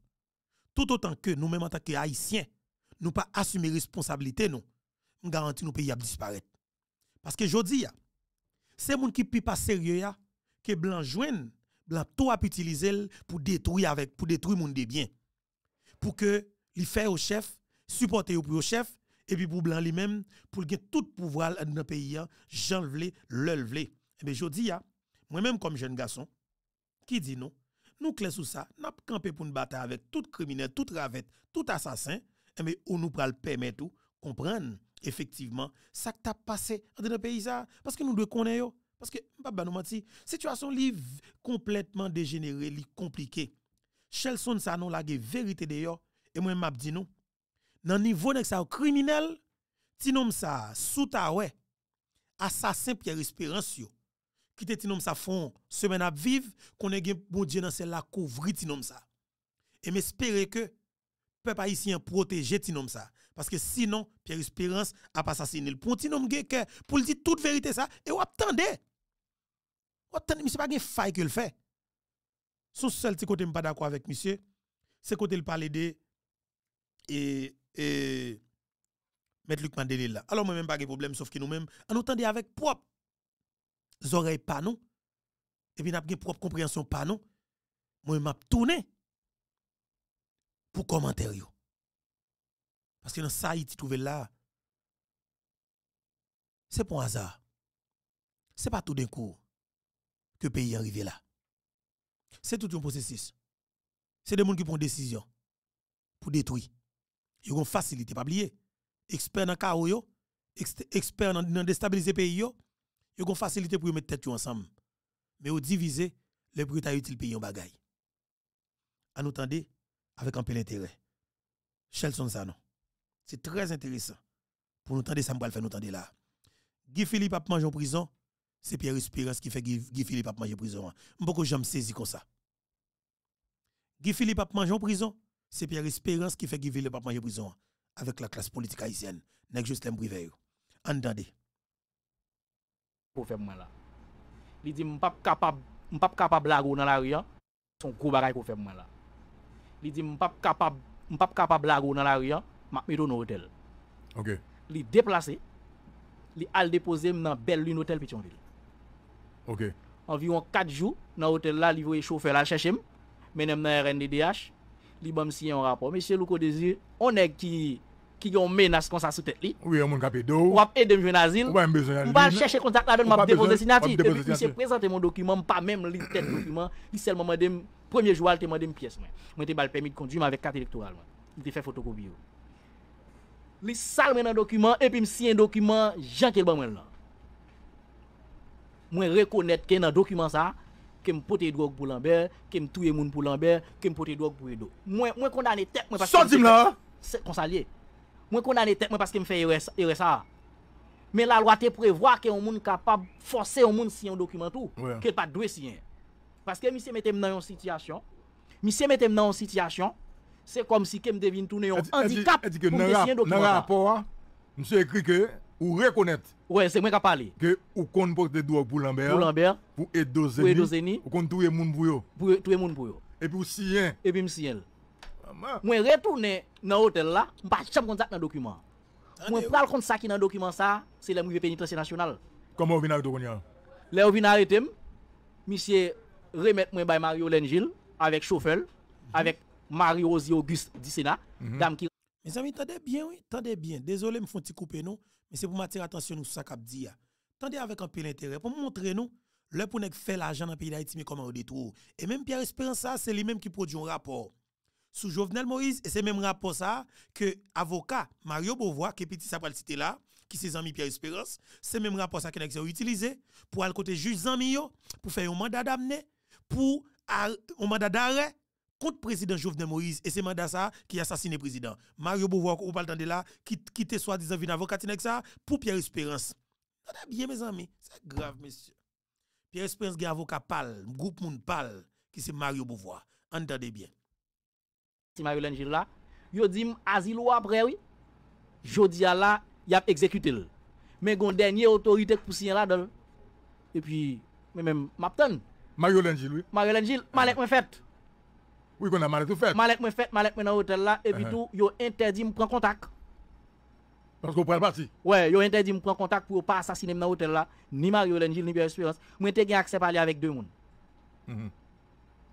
tout autant que nous mêmes en tant que haïtiens nous pas assumer responsabilité nous garantissons que nous pays disparaître parce que jodi c'est moun qui puis pas sérieux ya que blanc joine blanc tout a utiliser pour détruire avec pour détruire monde des biens pour que les fait au chef, supporter au chef, et puis pour blanc lui-même, pour qu'il tout pouvoir dans le pays, hein, j'en le et Mais eh je dis, ah, moi-même comme jeune garçon, qui dit non, nous clés sous ça, nous pas campé pour nous battre avec tout criminel, tout ravette, tout assassin, mais eh on nous le permettre tout comprendre effectivement ça qui t'a passé dans le pays parce que nous devons connaître parce que pas nous mentir, situation livre complètement dégénérée, compliquée. Chelson sa non la vérité d'ailleurs et moi m'a dis, non. Nan niveau nek sa criminel, ti nom sa tawe assassin Pierre Espérance yo. Qui te ti nom sa font semaine à vivre qu'on gen bon Dieu dans celle la couvri ti nom sa. Et m'espérer que peuple haïtien protéger ti nom ça parce que sinon Pierre Espérance a pas assassiné le pont ti nom pour dire toute vérité ça et ou attendez. Ou attendez, mais c'est pas gen faille que le fait. Sous seul petit côté, je pas d'accord avec monsieur. C'est côté le parler de et, et mettre Luc Mandélé là. Alors moi-même, pas de problème, sauf que nous-mêmes, on tendez avec propre oreilles pas nous. Et puis, nous avons propre compréhension pas nous. Moi, je tourné pour commentaire. Parce que dans ça, il trouvé là. C'est pour un hasard. C'est pas tout d'un coup que le pays est arrivé là c'est tout un processus. C'est des gens qui prennent des décisions pour détruire. Ils ont facilité, pas oublier. Experts dans le chaos, experts dans déstabiliser le pays, ils ont facilité pour mettre tête ensemble. Mais ils diviser, les à utile pays en bagaille. En nous avec un peu d'intérêt. Chelson C'est très intéressant pour nous attendre, ça, me faire nous attendre là. Guy Philippe a mangé en prison c'est Pierre Espérance qui fait Guy Philippe a manger prison. Hein. Beaucoup j'aime saisir comme ça. Guy Philippe a manger en prison, c'est Pierre Espérance qui fait Guy Philippe a manger prison hein, avec la classe politique haïtienne. Nèg Justin privé. Entendez. Pour faire moi là. Il dit m'pa capable, pas capable blaguer dans la rue. Hein. Son gros bagaille pour faire moi là. Il dit m'pa capable, pas capable blaguer dans la rue, m'a mis dans hôtel. OK. Il déplacé, il a déposé dans belle lune hôtel Pétionville. Avion 4 jou nan hotel la li voye chofer la chèche m Menèm nan RNDDH Li bam siye an rapor Mèche loukou de zi Onèk ki yon mè nas konsa sou tèt li Ou ap edèm jwen azil Ou ap chèche kontak la den mè ap depose sinati Mèche prezante moun dokumen Mpamèm li ten dokumen Li selman mèdèm premier joual tè mèdèm piès mè Mète bal pèmik kondjoum avèk kat elektoral Li te fè fotoko biyo Li salmè nan dokumen Epim siye an dokumen Jankèl ban mèl nan moi reconnaître que dans document ça que me porter drogue pour Lambert, que me tuer moun pour Lambert, que me porter drogue pour Edo. Moi moi condamné tête moi parce que Sortim là. C'est consalier. Moi condamné tête moi parce que me fait ça. Mais la loi te prévoit que un monde capable forcer un monde signer un document tout, que pas doué signer. Parce que monsieur mettait dans une situation, monsieur mettait dans une situation, c'est comme si que me devine tourner un handicap pour signer document. Dans rapport, monsieur écrit que ou reconnaître. Ouais, c'est moi qui parle. Que ou porte porter drogue pour Lambert. Pour Lambert. Pour Edozeni. Ou compte tout le monde pour yo. Pour tout le monde pour Et puis aussi Et puis si Moi retourner dans l'hôtel là, je pas jamais contact dans document. Moi le compte ça qui dans document ça, c'est la pénitentiaire nationale. Comment vous venez arrêter Konya Là vous venez arrêter monsieur remettre moi by Mario Lengil avec chauffeur avec Mario Auguste Dissena, mhm. dame qui mes amis, tendez bien, oui, tendez bien. Désolé, me font petit couper non mais c'est pour m'attirer attention nous ce ça je dit. Ah. Tendez avec un peu d'intérêt pour montrer nous le pour fait l'argent dans le pays d'Haïti mais comment on détruit. Et même Pierre Espérance c'est lui-même qui produit un rapport sous Jovenel Moïse et c'est même rapport ça que avocat Mario Beauvoir qui petit ça citer là qui ses amis Pierre Espérance, c'est même rapport ça a a utilisé pour aller côté juge Zamio pour faire un mandat d'amener pour ah, un mandat d'arrêt contre président Jovenel Moïse et c'est mandat qui a assassiné le président. Mario Beauvoir, ou pas de là, qui était soi-disant avocatine avocat ça pour Pierre Espérance. bien, mes amis, c'est grave, monsieur. Pierre Espérance, qui avocat PAL, groupe Monde PAL, qui c'est Mario Beauvoir. Entendez bien. Si Mario Lengile là, yo dit asile après, oui. Jodi là, il a exécuté. Mais gon dernier autorité pour signer là Et puis, même, Mapton. Mario Lengile, oui. Mario Langil, ah. malek, en fait. Oui, qu'on a mal tout fait. Je mwen fait, dans lhôtel là, et puis uh-huh. tout, ont interdit de prendre contact. Parce qu'on prend le parti. Ouais, yo interdit de prendre contact pour pas assassiner dans lhôtel là, ni Mario Lengil, ni Pierre Espérance. Moi, t'ai accès à parler avec deux personnes. Mm-hmm.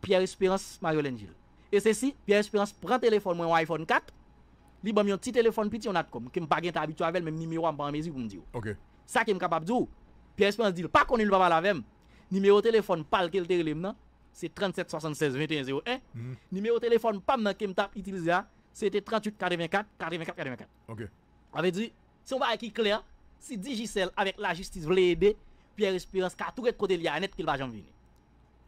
Pierre Espérance, Mario Lengil. Et ceci, Pierre Espérance prend téléphone, moi, iPhone 4. Li mis un petit téléphone petit, on a comme que m'pa gen habitué avec même numéro en pas mesure de me dire. OK. Ça qui est capable dire. Pierre Espérance dit pas qu'on il va parler avec numéro téléphone pas le téléphone c'est 37 76 21 01. Numéro de téléphone, pas que je utilisé, hein. c'était 38 84 84 84. Ok. avait dit, si on va être clair, si Digicel avec la justice voulait aider, Pierre Espérance, car tout le côté de qu'il va jamais venir.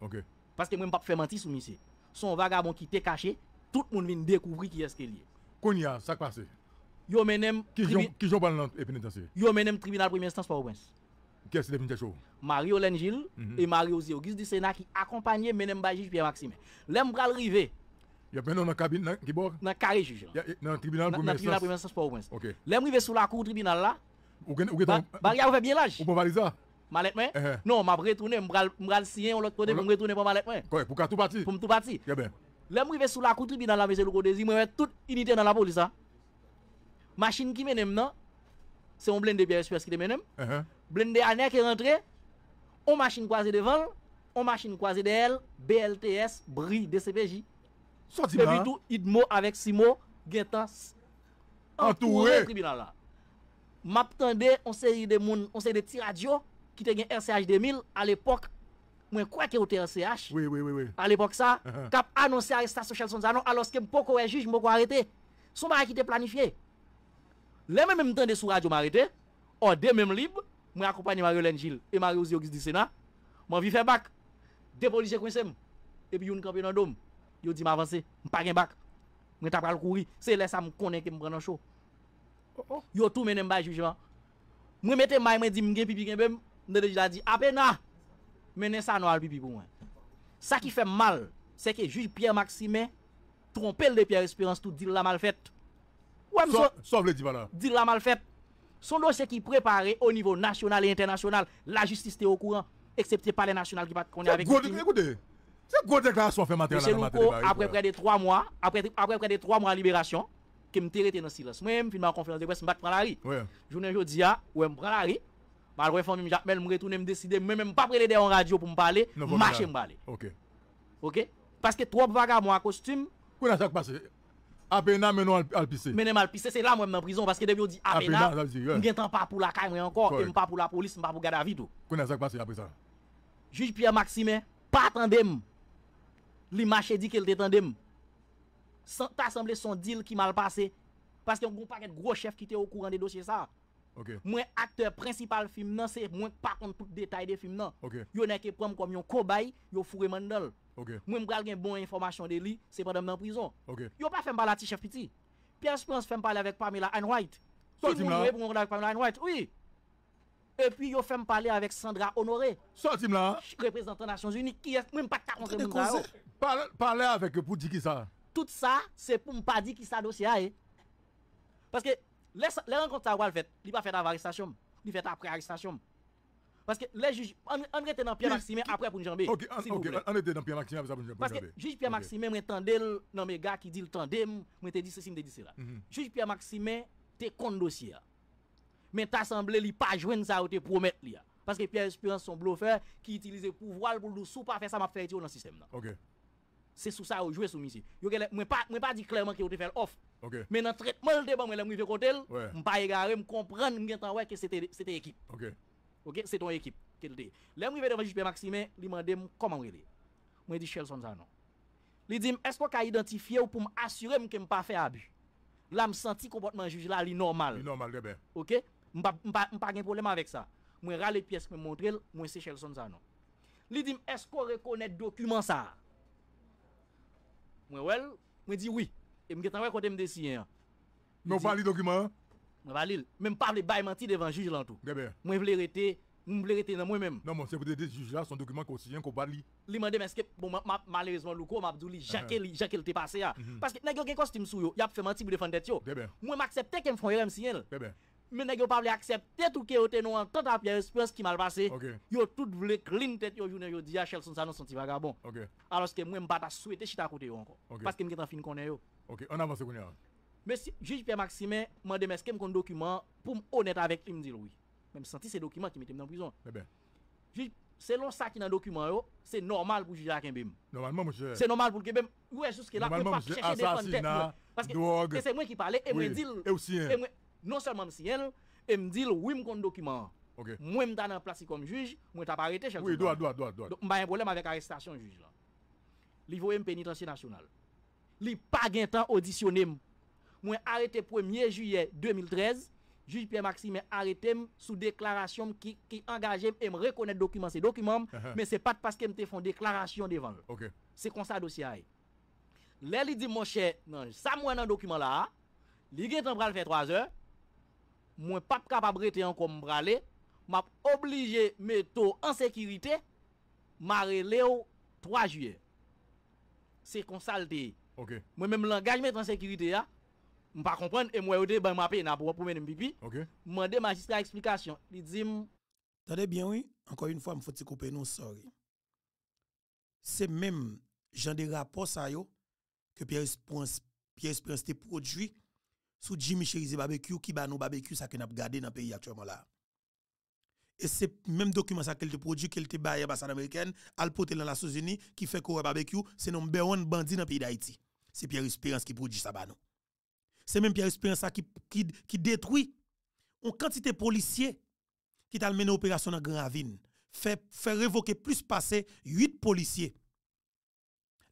Ok. Parce que je même pas faire mentir sur monsieur. Son vagabond qui était caché, tout le monde vient découvrir qui est-ce qu'il est. Kounia, ça passe. Yo menem. Qui j'en parle dans le pénitentiaire. Yo menem tribunal première instance pour au prince est ce que c'est Mario Lengil mm -hmm. et Mario Zéogis du Sénat qui accompagnaient Menem Bajij Pierre-Maxime. L'homme arrivé. Il y a maintenant dans la cabine, dans le carré juge. Dans le tribunal de première instance. Dans le tribunal de première instance OK. L'homme arrivé sous la cour tribunal là. Ou gen, ou gen, Barrière fait bien l'âge. Ou bon valisa. Malet main eh, eh. Non, m'a retourner, m'a signer l'autre côté, m'm pour retourner pour malet main. Quoi, pour tout parti Pour tout parti. Très bien. L'homme arrivé sous la cour tribunal là, monsieur le Codésir, m'a toute unité dans la police là. Hein. Machine qui mène maintenant, c'est un de Pierre Espèce qui mène. Blende anèk e rentre, ou machin kwa zè devan, ou machin kwa zè del, BLTS, BRI, DCPJ. Sot di ba? Pe vitou, idmo, avek simo, getas. Antouwe? Antouwe kribinal la. Map tende, on se yi de moun, on se yi de ti radio, ki te gen RCH 2000, al epok, mwen kwa ki ou te RCH, oui, oui, oui, oui. Al epok sa, kap anonsè a resta social son zanon, aloske mpo kore juj, mpo kore arete. Sou barè ki te planifiye. Le mè mè mtende sou radio m Moi accompagne Mario Lengil et Mario Zio qui se dit Sénat. Moi vais faire bac. Des policiers coincés. Et puis, une campagne dans le dôme. Yo dit m'avance, m'pas gen bac. Mwen tap pral kouri, c'est là ça me connaît que me prend en chaud. Oh, oh. Yo tout menen ba jugement. Mwen mette may mwen dit m'gen pipi gen bèm, ndè di la dit a peine menen ça noir pipi pour moi. Ça qui fait mal, c'est que juge Pierre Maximin trompé le de Pierre Espérance tout dit la mal Sauve Ouais, sauf le dit pas Dit la mal son dossier qui est préparé au niveau national et international. La justice est au courant, excepté par les nationales qui qu'on est avec Écoutez, c'est grosse déclaration fait matin. Monsieur Louko, après près de trois mois, après, après près de trois mois de libération, qui me tiré dans le silence. Moi, je suis en conférence de presse, je me prends la rue. Je ne dis pas, je me prends la rue. Bah, Malgré famille, je me retourne, je me décide, même pas près en radio pour me parler, marcher me parler. Ok. Ok? Parce que trois vagabonds à costume. Où ce qui Apena menon alpise. Menem alpise, se la mwen que prizon, paske devyo di apena, mwen gen tan pas pour la kay mwen ankor, mwen pa pour la polis, mwen pa pou gada vitou. Kounen sak pase apre sa? Juj Pierre Maxime, pas tendem, li mache di ke l te tendem. son deal qui mal parce paske yon goun paket gros chef qui était au courant des dossiers ça. Mwen akte principal film nan se Mwen pa kont tout detay de film nan Yo nan ke prom kom yon kobay Yo fure mandal Mwen mga gen bon informasyon de li se pa dam nan prizon Yo pa fem balati chef piti Piaj pons fem pale avek Pamela Enright Sotim la E pi yo fem pale avek Sandra Honore Sotim la Reprezentant Nations Unique Mwen pa kont remanda oh. Parle avek pou di ki sa Tout sa se pou mpa di ki sa dosya e. Paske Le renkont sa wal fèt, li pa fèt avaristasyon, li fèt apre aristasyon. Paske le juj, anre te nan mhm. Pierre Maxime apre pou njambé. Ok, anre te nan Pierre Maxime apre pou njambé. Paske juj Pierre Maxime, mwen tendel nan me ga ki di l tendem, mwen te di se sim de di se la. Juj Pierre Maxime, te kondosye. Mwen te asemble li pa jwen sa ou te promet li ya. Paske Pierre Espérance son blofer ki itilize pou wal pou lou sou pa fè sa mapteritio nan sistem nan. Ok. Se sou sa ou jwè sou misi. Yo gèle, mwen pa di klèrman ki ou te fèl off. Okay. Mais dans le traitement, le débat, je suis côté, je ne suis pas égaré, je comprends ah ouais, que c'était équipe. Ok. Ok, c'est ton équipe. L'homme arrivé devant JP Maxime, il m'a demandé comment il est. Moi, dit Shelson, ça non. Il dit, est-ce que a identifié ou pour m'assurer que je ne pas fait abus? Là, je senti comportement juge là, il normal. Il normal, très bien. Ok? Je n'ai pas de problème avec ça. Je râle les pièces que je moi, c'est Shelson, ça non. Il dit, est-ce qu'on reconnaît document ça? Moi, well, moi, dit oui et me getan des kote me dessiner. pas les document. Mwen même pas les bail menti devant juge là tout. Moi voulais rete, moi voulais rete dans moi même. Non, c'est pour des juges là son document qu'on qu'on valide. li. m'a demandé mais est-ce que bon malheureusement Louko m'a dit Jacques Jacques il t'est passé là parce que n'a qu'un costume sous yo, il a fait menti pour défendre tête Moi m'accepter qu'elle me font signer mais n'ego pas pas accepter tout que yo te en tant à Pierre Espérance qui mal passé. Okay. Yo tout voulait clean tête yo journée yo di à ah, Chelson ça non senti vagabond. bon. Alors que moi m'pas ta souhaiter chita côté encore okay. parce que m'étant fin connait yo. OK, on avance connait. Mais juge Pierre Maxime, m'a demandé est-ce que m'con document pour honnête avec lui me dit oui. Même senti ces documents qui m'étaient dans prison. Eh ben. Juge selon ça qui dans document yo, c'est normal pour juge Akembem. Normalement monsieur. C'est normal pour Kembem. Ouais, que là, pas chercher des Parce que c'est moi qui parlais et moi dit et aussi hein non seulement me elle et me dit, oui, me document. Moi, je suis en place comme juge, moi, t'a pas arrêté. Oui, doit, doit, doit, doit. Donc, un problème avec l'arrestation juge. là. Il voye un pénitencier national. Il pas de temps auditionné. M'm. Moi, arrêté 1er juillet 2013. Juge Pierre Maxime arrêté m'm sous déclaration m'm qui, qui engage et me reconnaître document, ces documents, uh-huh. mais c'est pas parce qu'ils me une déclaration devant eux. C'est comme ça le dossier. Là, il dit, mon cher, non, ça, moi, dans le document là, il est en temps de faire 3 heures. Moi pas capable rester en comme m'a obligé metto en sécurité maréléo au 3 juillet c'est comme ça OK moi même langage mettre en sécurité là pas comprendre et moi eu ben m'a payer pour promener pipi OK mandé magistrat explication il dit Tendez bien oui encore une fois me faut couper non sorry c'est même genre des rapports ça yo que Pierre Prince Pierre Prince produit sous Jimmy Cherizé Barbecue qui bat nos barbecue ça que a gardé dans le pays actuellement là. Et c'est même document ça qu'elle te produit qu'elle te baille à l'ambassade américaine, à pote dans les États-Unis qui fait qu'on barbecue, c'est number one bandit dans le pays d'Haïti. C'est Pierre Espérance qui produit ça bah, nous. C'est même Pierre Espérance qui, détruit une quantité de policiers qui ont mené opération dans Grand Ravine. Fait, fait révoquer plus passé 8 policiers.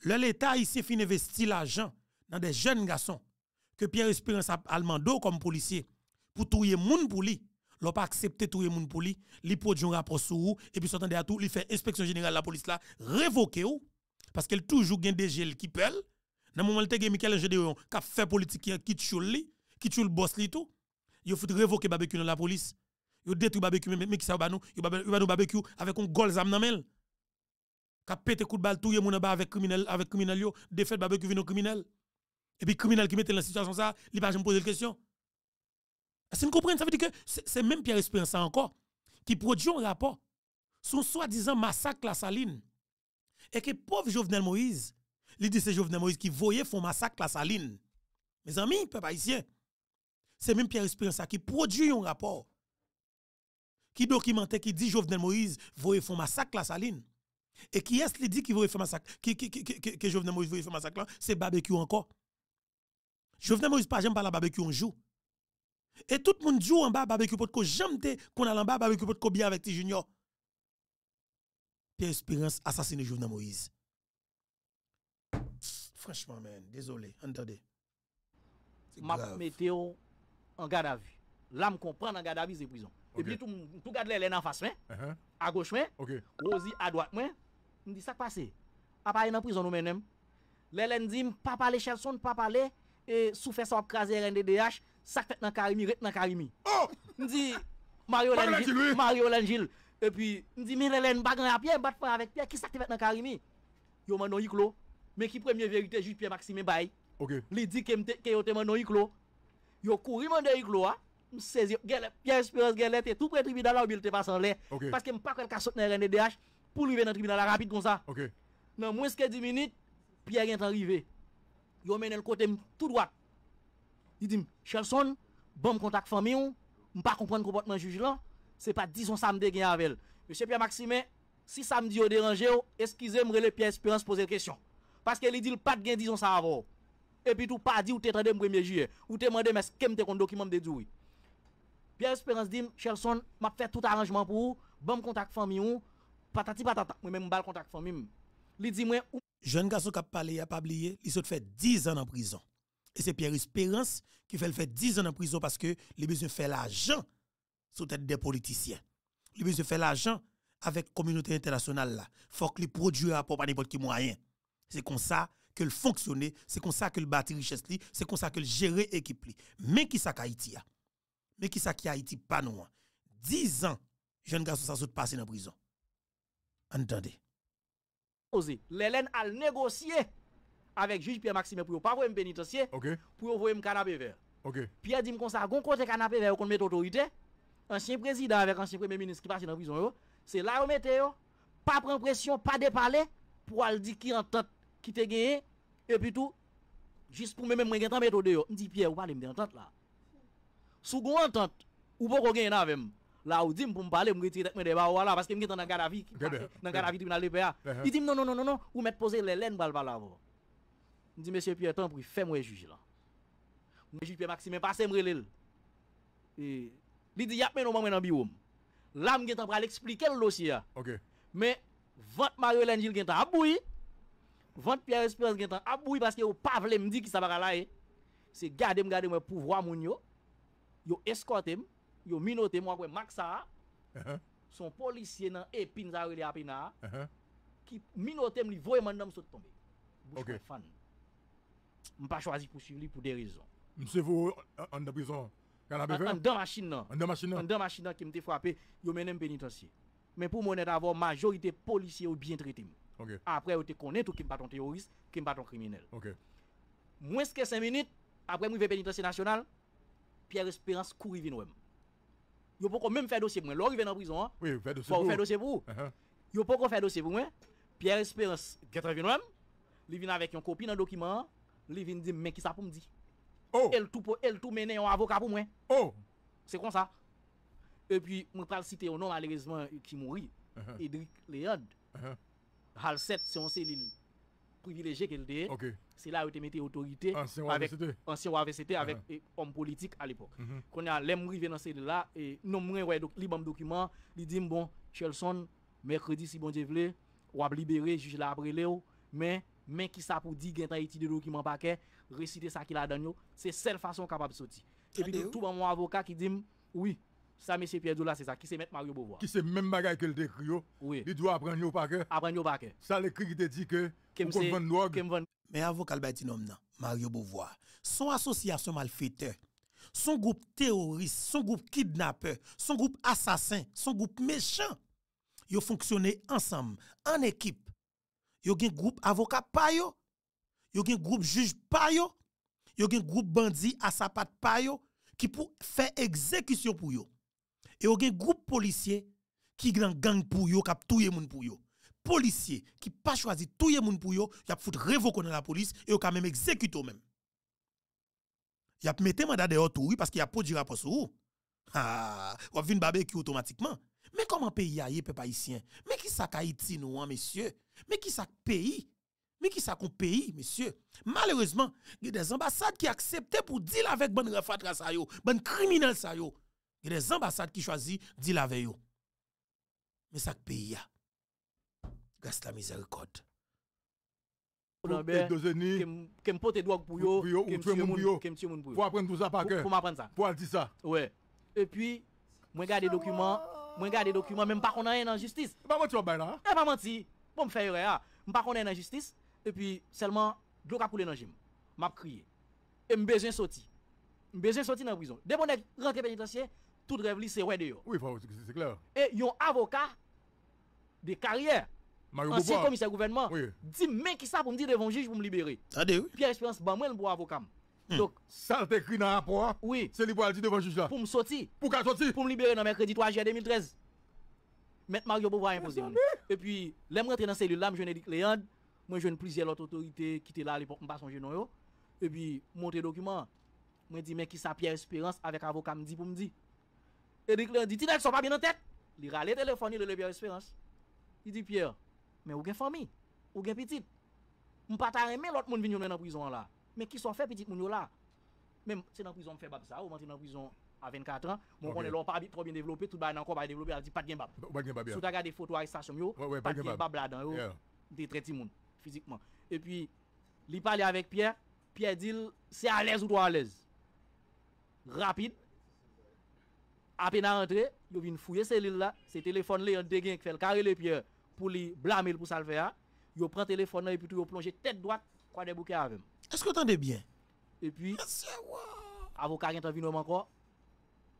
L'État ici fin investi l'argent dans des jeunes garçons que Pierre Espérance Almando comme policier pour touyer moun pour lui. L'on pas accepté touyer moun pour lui, li produit un rapport sur vous et puis s'entendait à tout, il fait inspection générale la police là, révoquer ou parce qu'elle toujours gagne des gels qui pèlent. Dans moment y a Michael Gedeon qui a fait politique qui tué lui, qui le boss lui, tout. Il faut révoquer barbecue dans la police. Yo détruit barbecue mais qui ça ba nous, il va nous barbecue avec un gol zam nan mel. pété coup de balle touyer moun en bas avec criminel avec criminel yo, défait barbecue vino criminel. Et puis, criminel qui mettait la situation ça, il va me poser la question. Si vous comprenez, ça veut dire que c'est même Pierre Espérance encore qui produit un rapport sur soi-disant massacre la saline. Et que pauvre Jovenel Moïse, il dit c'est Jovenel Moïse qui voyait font massacre la saline. Mes amis, peuple haïtien, c'est même Pierre Espérance qui produit un rapport qui documentait, qui dit Jovenel Moïse voyait font massacre la saline. Et qui est-ce qui dit voyait massacre, qui, que Jovenel Moïse voyait faire massacre là, c'est barbecue encore. Jovenel Moïse pas jamais parler barbecue un joue. Et tout le monde joue en bas barbecue pour que jamais qu'on a en bas barbecue pour que bien avec tes juniors. Pierre Espérance assassiné Jovenel Moïse. Franchement, man, désolé, entendez. Ma météo en garde à vue. Là, comprend en garde à vue, c'est prison. Et puis, tout, tout garde les en face, hein? Uh-huh. à gauche, hein? okay. Rosie à droite, main Je me dis, ça passe. À part en prison, nous-mêmes. L'élène dit, pas parler, Chelson, pas parler. E sou fè so ap krasè RND DH Sak fèt nan karimi, rèt nan karimi Ndi oh! Mario Lengil E pi Ndi mi lè lèn bagan a piè Bat fè avèk piè, ki sak te fèt nan karimi Yo man nou yiklo Mè ki premye verite jute piè Maxime Bay Li di ke yote man nou yiklo Yo kouri man nou yiklo ah. Mè sezi, piè espirance, piè lè Te tou pre tribidala ou bil te pasan lè Paske mè pak wè lè ka sot nan RND DH Pou lè vè nan tribidala rapit kon sa Mè mwen skè di minit, piè rèt anrive Yo men el kote m tout doak. Di dim, cherson, bom kontak fami ou, m pa kompren kompotman jujilan, se pa dizon samde gen avèl. Mse Pia Maxime, si samdi yo deranje ou, eskize mre le Pia Esperance pose l kèsyon. Paske li di l pat gen dizon sa avò. E pi tou pa di ou te trade m premye juye, ou te mande m eske m te kondokim an de djoui. Pia Esperance dim, cherson, m ap fè tout aranjman pou ou, bom kontak fami ou, patati patatak mè m bal kontak fami ou. Li jeune garçon qui a parlé, il a pas oublié, il se fait 10 ans en prison. Et c'est Pierre Espérance qui fait le fait 10 ans en prison parce que les besoin fait l'argent sous tête des politiciens. Les besoin fait l'argent avec la communauté internationale là. Faut que les produits à pas n'importe qui moyen. C'est comme ça que le c'est comme ça que le bâtir richesse c'est comme ça que le gérer équipe li. Mais qui ça Haïti a? Mais qui ça qui Haïti pas nous? 10 ans, jeune garçon ça saute passer dans prison. Entendez. Lè lèn al negosye avèk juj Piè Maxime pou yo pa vòy m benitosye, pou yo vòy m kanabe ver. Piè di m konsa, gon kote kanabe ver yo kon met otorite, ansyen prezident avèk ansyen prezident menis ki pache nan vizyon yo, se la ou metè yo, pa pren presyon, pa depalè, pou al di ki antote ki te geye, e pi tout, jist pou mè mwen gen tan metode yo, m di Piè ou palè m de antote la. Sou goun antote, ou pou kogè yon avèm. La ou di m pou m bale m witi tak m de ba wala Paske m ah. gen tan nan gara vi Nan gara vi ti m nan uh-huh. lipe ya I di m nonononononon non, non, non, Ou met pose lè lèn bal bal avou M di mè sè piè tan pou fè m wè jujil M wè jujil pè maksi mè pasè m wè lè Li di ap mè nou m wè nan bi woum La m gen tan pral explike lò si ya ah. Ok Mè vant m a yò lèn jil gen tan ap woui Vant piè espirans gen tan ap woui Paske ou pav lè m di ki sa baka la e eh. Se gade m gade m pou vwa moun yo Yo eskote m yo minote moi quoi Maxa son policier dans épine ça relé apina qui uh-huh. minote me li voye mandam saute tomber OK fan m'pas choisi pour suivre lui pour des raisons monsieur vous en uh, de prison en dans machine en dans machine en dans machine qui m'était frappé yo menem pénitencier mais pour moi avoir majorité policier ou bien traité Ok. après vous te connaît tout qui pas ton terroriste qui pas ton criminel OK moins que 5 minutes après moi pénitencier national Pierre Espérance courir venir Yo pas même faire dossier pour moi. vient en prison, hein. Oui, faire dossier. Pour faire dossier pour. Yo pas faire dossier pour moi. Pierre Espérance, 80 il vient avec une copine dans document, il vient dire mais qui ça pour me dire. Oh. Elle tout elle tout mène un avocat pour moi. Oh. C'est comme ça. Et puis mon père citer au nom malheureusement qui mourit. Uh-huh. Idric Léon. 7, uh-huh. c'est on l'île privilégié qu'elle était. C'est là où tu mettais autorité ancien avec ancien WVCT avec uh -huh. politique à l'époque. Mm-hmm. qu'on Quand on a l'aimé rivé dans celle là et non moins ouais donc libre document, il dit bon Chelson mercredi si bon Dieu veut, a libéré juge là après mais mais qui ça pour dire a Haïti de document paquet, réciter ça qu'il a donné c'est seule façon capable de sortir. Et puis tout mon avocat qui dit oui, ça, M. Pierre Doula, c'est ça. Qui c'est mettre Mario Beauvoir Qui c'est même bagaille que le décrit. Oui. Il doit apprendre au paquet. Apprendre au paquet. Ça, l'écrit qui te dit que. Mais avocat non Mario Beauvoir, son association malfaiteur, son groupe terroriste, son groupe kidnappeur, son groupe assassin, son groupe méchant, ils ont ensemble, en équipe. Ils ont un groupe avocat payo, ils ont un groupe juge payo, ils ont un groupe bandit à patte payo, qui pour faire exécution pour eux. Et il y a un groupe policier qui grand gang pour yo, qui a tout le pour yo. Policiers qui pas choisi tout le monde pour yo, qui a foutu révoquer dans la police et qui a même exécuté même. Il a mis mandat de tout, oui, parce qu'il a produit rapport sur vous. Ah, ou vin barbecue automatiquement. Mais comment pays a peuple haïtien? Mais qui ça Haïti nous, hein, messieurs? Mais qui ça pays? Mais qui ça qu'on pays, messieurs? Malheureusement, il y a des ambassades qui acceptent pour deal avec bon refatra sa yo, bon criminel sa yo. Il y a des ambassades qui choisissent d'y laver. Oh. Mais ça pays a. Grâce à la miséricorde. Pour pote doig pou yo, kem pour moun pou yo. Faut apprendre tout ça par cœur. Faut m'apprendre ça. Faut dire ça. Ouais. Et puis, je garde des documents, Je garde des documents, même pas qu'on a rien en justice. Pas menti là. Eh, pas menti. Bon me faire erreur. Hein. Pas qu'on a en justice et puis seulement de l'eau couler dans gym. M'a crié. Et me besoin sortir. Me besoin sortir dans prison. Dès mon rentré pénitentiaire, tout rêve c'est ouais de Oui, c'est clair. Et yon avocat de carrière, Mario ancien commissaire gouvernement, oui. dit mais qui ça pour me dire devant juge pour me libérer. Ah, oui. Pierre Espérance, ben moi pour avocat. Hmm. Donc, ça écrit dans un rapport. Hein? Oui. C'est lui pour dire devant juge là. Pour me sortir. Pour qu'à sortir. Pour me libérer dans mercredi 3 juillet 2013. Mettre Mario Bobo a imposé. Et puis, l'aime rentrer dans cellule là, je dis Léandre, moi ne plusieurs autres autorités qui étaient là à l'époque, pas son genou. Et puis, monter document. Moi dis, mais qui ça Pierre Espérance avec avocat me dit pour me dire. Eric dit, tu ne sont pas bien en tête. Il râle téléphone, il le Pierre Espérance. Il dit, Pierre, mais ou une famille, ou une petite. Je ne pas aimer l'autre monde venir dans prison là. Mais qui sont fait petit moun là? Même c'est dans la prison, fait ça, ou dans la prison à 24 ans, mon on l'or pas trop bien développé, tout bail encore pas développé, Il dit pas de bab. Si tu as des photos à station pas de bab Des traitements monde physiquement. Et puis il parle avec Pierre, Pierre dit c'est à l'aise ou toi à l'aise. Rapide, Ape nan rentre, yo vin fouye selil la, se telefon li yon degen kfe l kare le pye pou li blame l pou salve a. Yo pren telefon nan e pi tou yo plonje tete dwak kwa de bouke avim. Eske yo tan de bien? E pi, avokar yon tan vin ou man kon,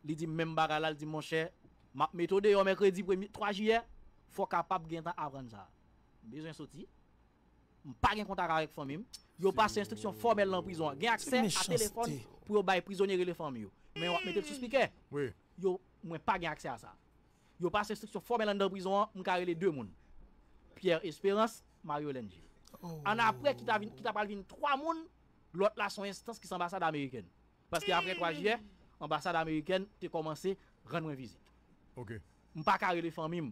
li di men baral al dimon chè, metode yon mè kredi pou yon 3 juyè, fò kapab gen tan avranja. Mbejè sou ti, mpa gen konta garek fòm im, yo passe instriksyon formel nan prizon. Gen aksè a telefon pou yon baye prizoni re le fòm yo. Mè wak, mè te l sou spike? Oui. yo mwen pa gen aksè a sa. Yo pas restriksyon formel an de brison, mwen kare le dè moun. Pierre Espérance, Mario Lenji. Oh. An apre ki ta, ta pal vin 3 moun, lot la son instance ki américaine. Ameriken. Paske apre 3 jè, ambassade Ameriken te komanse ren mwen vizit. Ok. Mwen pa kare le famim.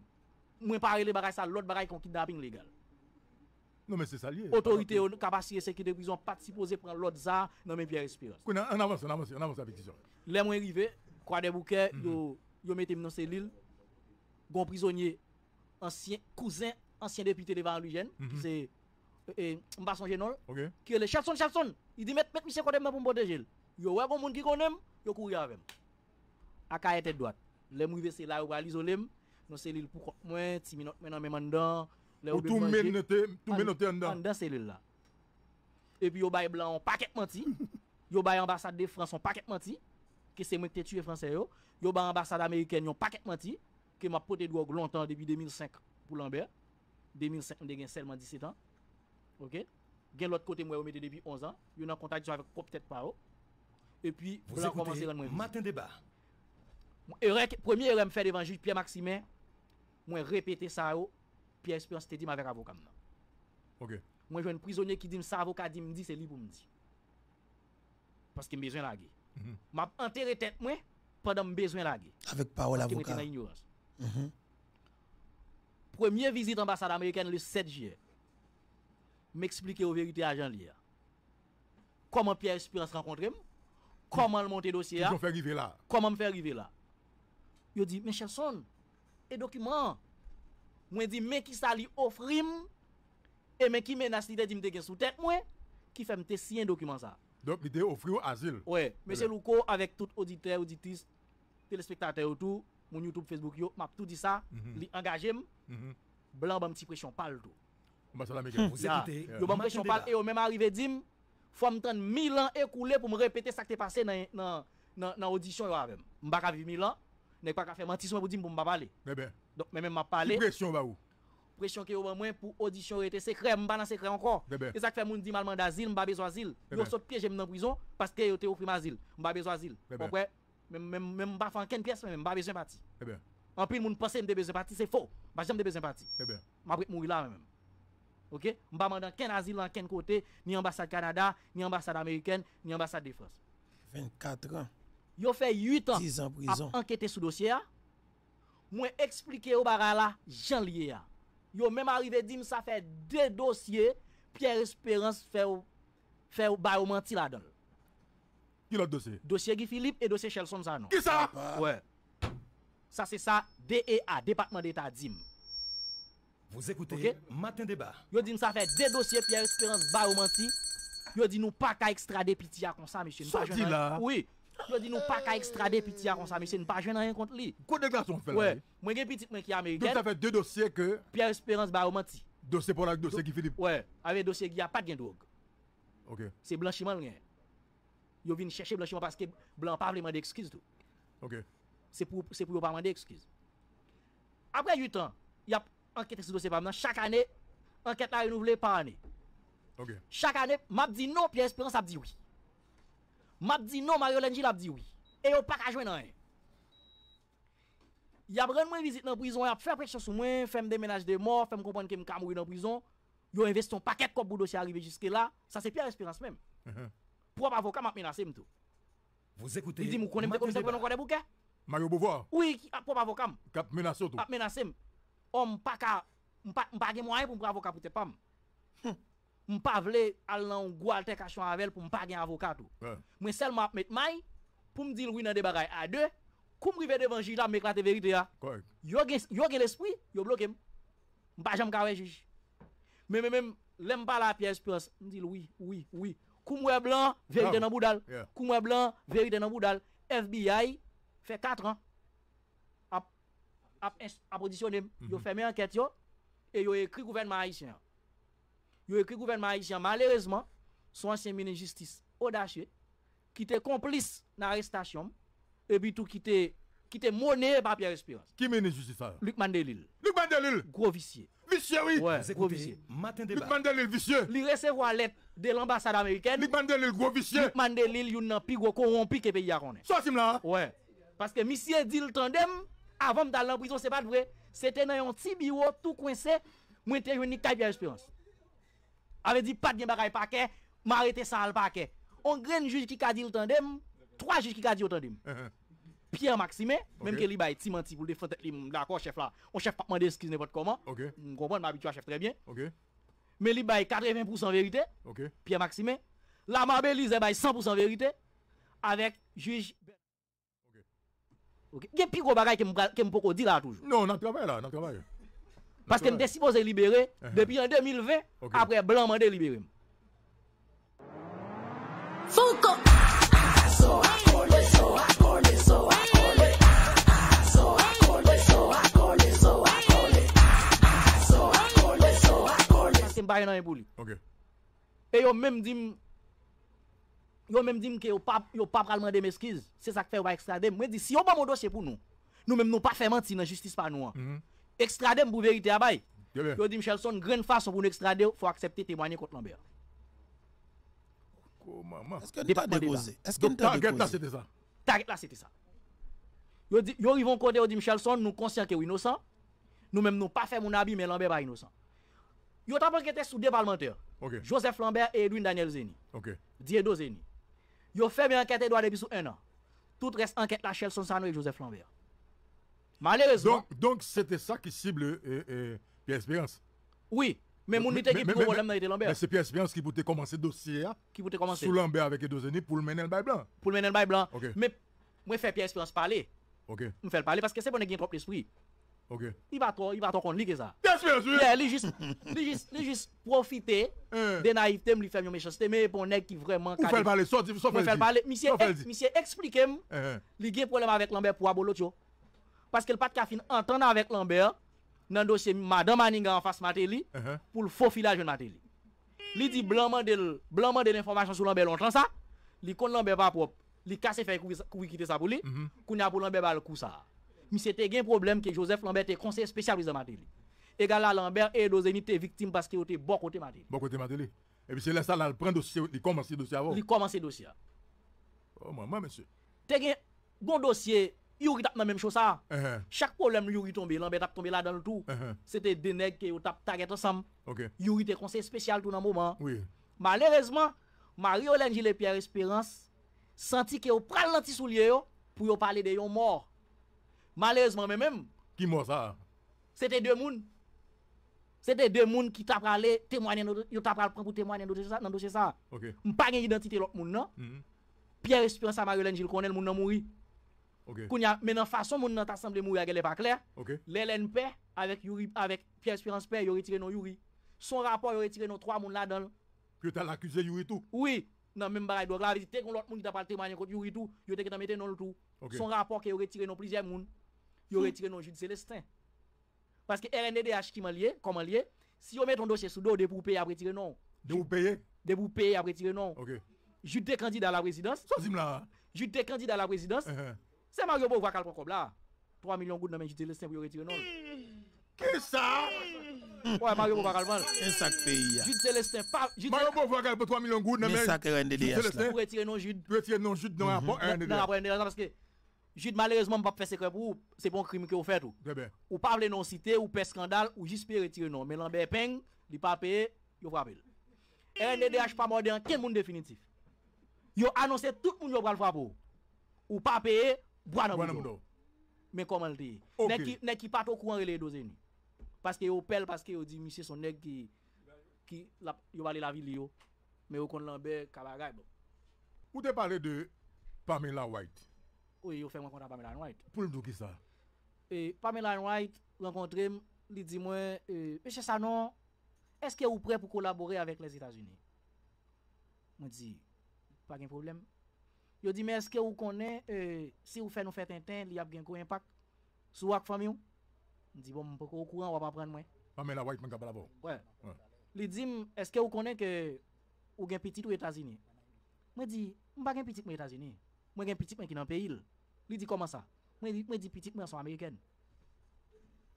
Mwen pa kare le baray sa, lot baray kon kidnapping legal. Non mais c'est ça lié. Autorité, capacité, qui de prison, pas supposé prendre l'autre ça, non mais Pierre Espérance. On avance, on avance, on avance avec ça. Les moins arrivés, Croix des bouquets, mm -hmm. yo, mettez dans cellule. Gon prisonnier, ancien cousin, ancien député de Varlugène, mm -hmm. qui mhm. c'est et eh, eh, m'a songé non qui est le Chalson Chalson il dit mettre mettre monsieur côté pour me protéger yo ouais gon monde qui connaît yo courir avec à caille tête droite les rivé c'est là ou à l'isoler dans cellule pour moins 10 minutes maintenant même en dedans les ou tout menoté tout menoté en dedans en dedans cellule là et puis yo bail blanc un paquet menti yo bail ambassade de France on paquet menti ke se mwen te tue franse yo, yo ba ambasade Ameriken yon paket manti, ke mwen pote dwo longtan debi 2005 pou l'anber, 2005 mwen de gen selman 17 an, gen l'ot kote mwen wè wè mwen de debi 11 an, yon nan kontaktyon avè kwa ptet pa yo, e pi mwen an komanse yon mwen mwen mwen. Mwen se kote, maten deba. Premye yon mwen fè devan juj, piye Maxime, mwen repete sa yo, piye espion se te di mwen ver avokan nan. Mwen jwen prizoniye ki di msa avokan, ki mwen di se li pou mwen di. Paske mwen bezwen la gey. m'a enterré tête moi pendant besoin guerre Avec parole avocat. Dans ignorance. Mhm. Première visite ambassade américaine le 7 juillet. M'expliquer aux à jean Lier Comment Pierre Espérance rencontrer Comment le monter dossier Comment faire arriver là Comment me faire arriver là Il dit chanson, et documents. Moi dit mais qui ça lui offrir et mais qui menace l'idée de me sous tête moi qui fait me signer document ça. Donc, il offrir asile. Oui, eh monsieur Louko, avec tout auditeur, auditrice, téléspectateur tout, mon YouTube, Facebook, yo, m'a tout dit ça, mhm. li engagé, mhm. blanc, bam, petit pression, parle tout. Vous bah, écoutez. Yo, bam, pression, parle, et au même arrivé, dim, faut m'entendre 1000 ans écoulés pour me répéter ça qui t'est passé dans l'audition, ne vais pas vivre 1000 ans, n'est pas qu'à faire mentir, pour dire, pas parler. Eh Donc, même m'a parlé. Pression, va bah, où? pression que au moins pour audition était secret, pas dans secret encore. Et eh ben. ça que fait moun dit malman d'asile, pas besoin d'asile. Vous eh ben. avez piège dans prison parce que yo te offrir asile, pas besoin d'asile. Eh ben. Pourquoi même même même pas faire pièce même pas besoin parti. En plus, moun pense pas besoin parti, c'est faux. Pas jamais besoin parti. M'a mourir là même. OK? vais pas ken asile en quel côté, ni ambassade Canada, ni ambassade américaine, ni ambassade de France. 24 ans. Yo fait 8 ans, 10 ans prison. enquêter sous dossier. vais expliquer au barala Jean Lié. Yo mèm arive dim sa fè dè dosye Pierre Espérance fè ou ba ou manti la don. Ki lòt dosye? Dosye gi Filip e dosye Chelson zanon. Ki sa? Wè. Sa se sa DEA, Departement d'Etat dim. Vouz ekoute, matin debat. Yo dim sa fè dè dosye Pierre Espérance ba ou manti. Yo dim nou pa ka ekstrade piti ya konsa, M. Nkajenay. Sa di la? Wè. Yo di nou pa ka ekstrade piti a konsami, se nou pa jwen nan yon kont li. Kwa dekla son fèl? Mwen gen piti mwen ki Amerigen. Do sa fè dè dosye ke? Pierre Esperance Baromanti. Dosye pou la dosye ki Philippe? Ouè, avè dosye ki a pat gen drog. Se Blanchiment lwen. Yo vin chèche Blanchiment paske Blanchiment pa vleman de ekskiz tou. Se pou yo pa man de ekskiz. Apre 8 an, yop anket resi dosye pa mwen. Chak ane, anket la yon nou vle panen. Chak ane, ma bdi nou, Pierre Esperance ap di wè. m'a dit non, Mario Lenji l'a dit oui. Et yo pas qu'à joindre rien. Y a vraiment moi visite dans prison, y a fait pression sur moi, fait me déménage de mort, fait me comprendre que me mourir dans prison. Yo investi un paquet de pour dossier arrivé jusque là, ça c'est Pierre Espérance même. Mhm. Propre avocat m'a menacé me tout. Vous écoutez Il dit me connaît comme ça encore des bouquets. Mario Beauvoir. Oui, propre avocat. Cap menacé tout. Cap menacé. Homme oh, pas qu'à pas pas moyen pour avocat pour te pas. m pa vle al nan gwa lte kasyon avel pou m pa gen avokat ou. Mwen sel m ap met may pou m dil wina de bagay. A de, koum rive devan juj la m meklate verite ya. Yo gen l espri, yo bloke m. M pa jem kare juj. Mè mè m lèm pa la pi espri, m dil wii, wii, wii. Koum wè blan, verite nan boudal. Koum wè blan, verite nan boudal. FBI fè katran ap prodisyonem. Yo mhm. fèmè anket yo, e yo ekri gouvenman a isen yo. Yo le gouvernement haïtien, malheureusement, son ancien ministre de justice, audacieux, qui était complice dans l'arrestation, et puis tout qui était qui par Pierre Espérance. Qui est de justice Luc Mandelil. Luc Mandelil Gros vicier. Vicier oui c'est gros vicier. Luc Mandelil, Vicier. Il la lettre de l'ambassade américaine. Luc Mandelil, gros vicier. Luc Mandelil, il n'a plus gros corrompu que pays a connaît. Ça, c'est là. Ouais. Parce que monsieur dit le tandem, avant d'aller en prison, c'est pas vrai. C'était dans un petit bureau tout coincé, moi, j'étais avec Pierre Espérance avait dit pas de bagaille paquet, m'arrêter ça le paquet. On graine juge qui a dit le trois juges qui a dit le tandem. Pierre Maxime, même que lui bail ti menti pour défendre d'accord chef là. On chef pas demander excuse n'importe comment. OK. On comprend m'habitue à chef très bien. OK. Mais lui bail 80% vérité. Pierre Maxime, la Marbelise bail 100% vérité avec juge OK. OK. Il y a pire bagaille que me que me dire là toujours. Non, on travaille là, on travaille. Paske m de sipo ze libere, depi an 2020, apre blanman de libere m. E yo mèm di m, yo mèm di m ki yo pa pralman de m eskiz, se sa k fe ou ba ekstradem. Mwen di si yo ba m o dosye pou nou, nou mèm nou pa fe manti nan justis pa nou an. extrader pour vérité à bail. Yo dit Michelson, grande façon pour nous extrader, faut accepter témoigner contre Lambert. Est-ce que t'a déposé Est-ce que as déposé là c'était ça. Target là c'était ça. Yo dit yo ils côté au dit Michelson, nous conscient que innocent. Nous même nous pas fait mon habit mais Lambert pas innocent. Yo t'a qu'était sous deux parlementaires. Joseph Lambert et Edwin Daniel Zeni. OK. Diedo Zeni. Yo fait une enquête doit depuis sous un an. Tout reste enquête la Chelson Sano et Joseph Lambert. Malheureusement. Donc, c'était ça qui cible euh, euh, Pierre Espérance. Oui, mais mon était qui problème avec Lambert. Mais c'est Pierre Espérance qui pouvait commencer dossier. Hein. Qui pouvait commencer. Sous Lambert avec les Edozeni pour le mener le bail blanc. Pour le mener le bail blanc. Mais moi, fais Pierre Espérance parler. Ok. Je fais le parler parce que c'est bon, il a trop trop Ok. Il va trop, il va trop contre lui ça. Pierre-Espérance Il juste, il juste, profiter hein. des naïvetés, lui faire une méchanceté, mais pour nèg qui vraiment. Vous faites parler, sortez, Vous faites parler, monsieur, expliquez-moi. Hein, il a un problème avec Lambert pour Abolocho. Paske l pat ka fin entanda vek Lambert nan dosye Madame Manninga an fas Maté li uh-huh. pou l fofilajen Maté li. Li di blanman de l informasyon sou Lambert lontran sa, li kon Lambert va pou li kase fey kou wikite sa pou li, uh-huh. kou nya pou Lambert va l kousa. Mi se te gen problem ki Joseph Lambert te konsey spesyalize Maté li. E gala Lambert e dozenite viktim paske yo te bokote Maté bon e li. Bokote Maté li. E mi se lè sa la l pren dosye, li komanse dosye avon. Oh, li komanse dosye. Omanman men se. Te gen, gon dosye... Yori tap nan menm chosa. Uh-huh. Chak polem yori tombe, nanbe tap tombe la dan loutou. Sete uh-huh. deneg ke yon tap taget osam. Yori te konsey spesyal tout nan mouman. Malerezman, Mario Lengile Pierre Esperance senti ke yon pral lanti sou liye yo pou yon pale de yon mor. Malerezman menm. Ki mor sa? Sete de moun. Sete de moun ki tap prale, yon tap prale pral pou temwane nan dosye sa. M pa gen identite lout moun nan. Pierre Esperance a Mario Lengile konen moun nan mouli. Okay. la façon mon notre assemblée mourir, elle n'est pas claire. Okay. L'LNP, avec, avec Pierre Espérance Père, il a retiré non Yuri. Son rapport, il a retiré non trois moun là-dedans. Que tu as accusé Yuri tout Oui. Dans même barrage. donc là, il y l'autre monde qui a pas témoigné contre Yuri tout, il y a mis non tout. Son rapport, ils a retiré non plusieurs moun. Il a retiré non Jude Célestin. Parce que RNDH qui m'a lié, comment lié, si on met ton dossier sous dos, de pour payer après tirer non. De vous payer De vous payer après tirer non. Ok. Jude candidat à la présidence. Hein. Jude candidat à la présidence. Uh-huh. Se maryo pou wakal pou kob la, 3 milyon goud nan men jid celestin pou yo retire non. Ke sa? Ouè, maryo pou wakal pou yo retire non. En sak peyi ya. Jid celestin, pa... Maryo pou wakal pou 3 milyon goud nan men jid celestin. En sak peyi ya. En sak peyi ya. Jid celestin, pou yo retire non jid. Pou yo retire non jid nan apon, en apon en mhm. dede. Nan apon en dede, nan paske. Jid malerezman mpa pfe sekre pou, se bon krimi ke yo fet ou. Debe. Eh ou pavle non site, ou pfe skandal, ou jispe retire non. Men lan Bwa nan mdo. Men koman li te ye. Ok. Nè ki pato kou anre li e doze ni. Paske yo pel, paske yo di mi se son nèk ki yo bale la vi li yo. Men yo kon lanbe kala gaybo. Ou te pale de Pamela White? Ou yo fè mwen konta Pamela White. Poul mdou ki sa? Pamela White renkontre li di mwen, euh, Mèche Sanon, eske ou pre pou kolabore avèk les Etats-Unis? Mwen di, pa gen probleme? Yo di men, euh, bon, ah, bon. eske ou konen, si ou fè nou fèt enten, li ap gen kou empak, sou ak fòm yon? Ni di, bon, mwen poko ou kouran, wap ap pren mwen. A men la wèit, mwen gabalabo. Wè. Li di, eske ou konen ke ou gen piti tout Etazini? Mwen di, mwen pa gen piti pou mwen Etazini? Mwen gen piti pou mwen ki nan peyil. Li di, koman sa? Mwen di, mwen di piti pou mwen son Ameriken.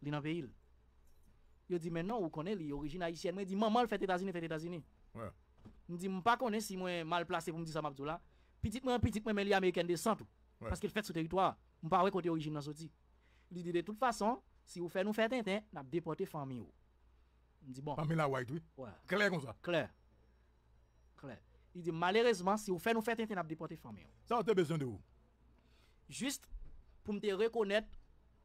Li nan peyil. Yo di, men nan, ou konen li origine Haitienne? Mwen di, mwen mal fèt Etazini, fèt Etazini. Wè. Ni di, mwen pa konen si Petit moi, petit moi, mais les Américains descendent. Parce qu'ils font ce territoire. On ne parle pas côté origine dans sorti. Il dit de toute façon, si vous faites nous faites tintin, n'a déporter famille. Oh. On dit bon. Famille la white, oui. Claire comme ça. Claire. clair. Il dit malheureusement, si vous faites nous faites tintin, n'a déporter famille. Oh. Ça a besoin de vous. Juste pour me reconnaître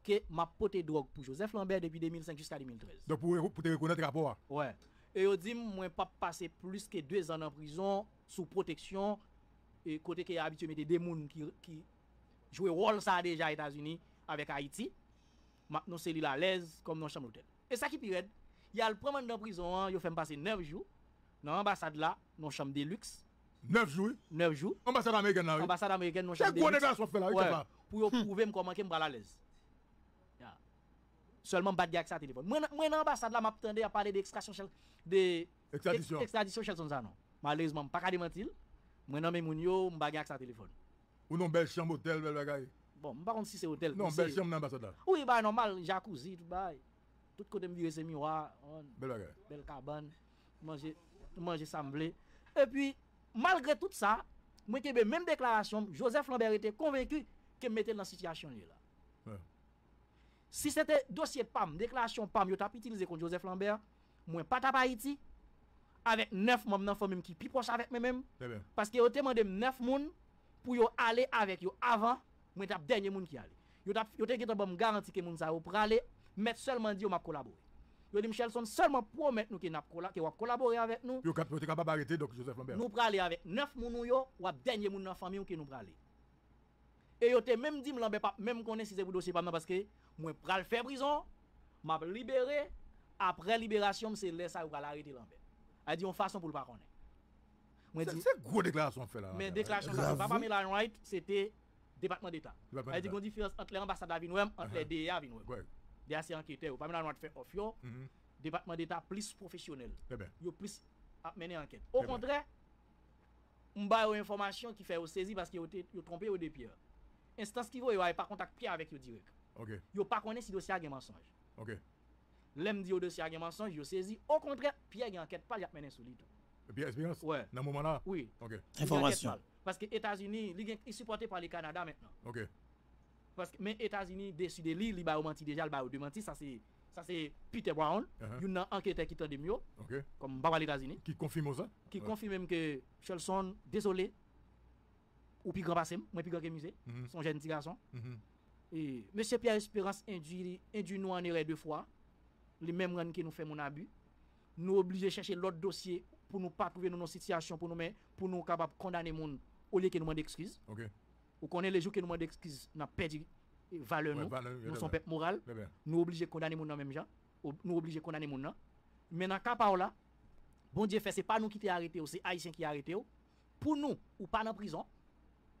que m'a poté drogue pour Joseph Lambert depuis 2005 jusqu'à 2013. Donc pour, pour te reconnaître rapport. Ah. Ouais. Et je ne moi pas passé plus que deux ans en prison sous protection et côté qui est habitué mettre des gens qui, qui jouent rôle ça déjà aux États-Unis avec Haïti. Maintenant, c'est lui à l'aise comme dans chambre d'hôtel. Et ça qui pire, il y a le premier dans la prison, hein, il fait passer 9 jours dans l'ambassade là, dans chambre de luxe. 9 jours 9 jours. Ambassade américaine là. Ambassade américaine dans chambre de luxe. Pour prouver comment je suis à l'aise. Seulement, pas de ça téléphone. Moi, dans l'ambassade là, m'attendais à parler d'extradition. De, extradition. Extradition, Chelson Zanon. Malheureusement, pas qu'à démentir. Mon non, mais je suis pas avec sa téléphone. Ou non, belle chambre, hôtel, belle bagage. Bon, je ne sais pas si c'est hôtel. Non, belle chambre, ambassadeur. Oui, bah, normal, jacuzzi, tout monde. Tout côté, je c'est miroir. Belle bagaille. Belle cabane. Manger, manger, semblé. Et puis, malgré tout ça, moi, j'ai même déclaration, Joseph Lambert était convaincu qu'il mettait dans la situation là. Si c'était dossier PAM, déclaration PAM, je t'ai utilisé contre Joseph Lambert, moi, pas à Haïti avec neuf membres dans la famille qui plus proche avec moi-même. Parce que ont demandé neuf personnes pour aller avec eux avant, moi le dernier monde qui allait. Yo t'a yo t'a garanti que moun sa yo aller mais seulement dit on m'a collaborer. Yo di Michelson seulement promettre nous que n'a collaborer avec nous. Yo cap capable arrêter donc Joseph Lambert. Nous aller avec 9 moun yo ou dernier monde dans famille que nous aller. Et yo t'a même dit Lambert pas même connaît si c'est pour dossier pas parce que moi pral faire prison, m'a libéré après libération c'est laisser ça ou arrêter Lambert. A dit on façon pour le pas connaître. C'est gros déclaration fait là. Mais déclaration papa Miller Wright c'était département d'État. Elle dit qu'on différence entre l'ambassade à Vinouem, entre les uh-huh. DEA à Vinouem. c'est enquêteur, pas Miller Wright fait off Le mm-hmm. Département d'État plus professionnel. Eh ben. Yo plus à mener enquête. Au eh ben. contraire, on a des informations qui fait au saisi parce qu'ils ont trompé au dépier. Instance qui voit, ils pas contact Pierre avec le direct. OK. Ils pas connaître si dossier a de mensonge. OK. L'homme dit au dossier à gen mensonge, je saisi. Au contraire, Pierre enquête pas, y a mené sous lit. Pierre Espérance oui Dans moment là Oui. OK. Information. Parce que États-Unis, il est supporté par le Canada maintenant. OK. Parce que mais États-Unis décidé li, il va menti déjà, le va menti, ça c'est ça c'est Peter Brown, une uh-huh. a un enquêteur qui t'a dit mieux, comme Baba les États-Unis. Qui confirme ça Qui confirme même que Chelson, désolé, ou puis grand passé, moi puis grand musée, mm-hmm. son jeune petit garçon. Mm-hmm. Et Monsieur Pierre Espérance induit, induit nous en erreur deux fois les mêmes rangs qui nous fait mon abus. Nous obligés de chercher l'autre dossier pour nous pas trouver nos situations, pour nous, mais pour nous capables condamner les gens au lieu que nous demander excuse. ok Ou qu'on est les jours qui nous demandent excuse, nous perdu valeur, nous, nous sommes peuple moral. Nous obligés de condamner les gens même gens. Nous obligés de condamner les gens. Mais dans le là, bon Dieu fait, c'est pas nous qui t'es arrêté, c'est Haïtien qui a arrêté. Oh. Pour nous, ou pas dans prison,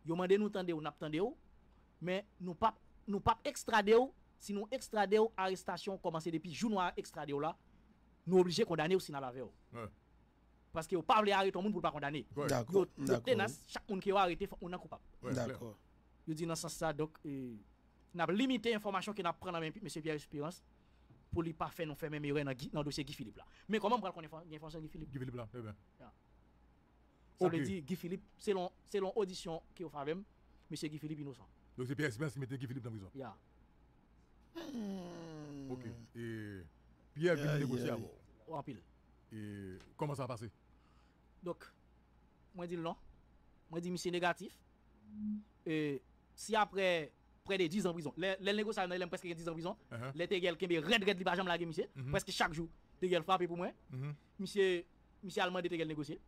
ils demandé nous tendre ou nous attendre, mais nous pas nous pas extrader si nous extradons arrestation commencé depuis jour noir extradé là, nous obligés de condamner aussi dans la veille. Parce que vous parlez arrêter le monde pour pas condamner. D'accord. Chaque monde qui est arrêté, on est coupable. D'accord. Je dis dans ce sens ça donc euh, n'a limité information que n'a prend dans même monsieur Pierre Espérance pour lui pas faire nous faire même dans le dossier Guy Philippe là. Mais comment on connaître l'information Guy Philippe Guy Philippe là, eh bien. Ah. Ça veut dire Guy Philippe, selon, selon audition qui a fait même, M. Guy Philippe innocent. Donc c'est Pierre Espérance qui mettait Guy Philippe dans la prison. Hmm. Ok. Et Pierre vient négocier à En Et comment ça a passé? Donc, moi dis non. Moi dis monsieur négatif. Et si après près de 10 ans en prison, les, les négociateurs ont presque 10 ans en prison, uh-huh. les tégèles qui me red red la monsieur, uh-huh. presque chaque jour, frappé pour moi. Uh-huh. Monsieur monsieur allemand les tégel négocier.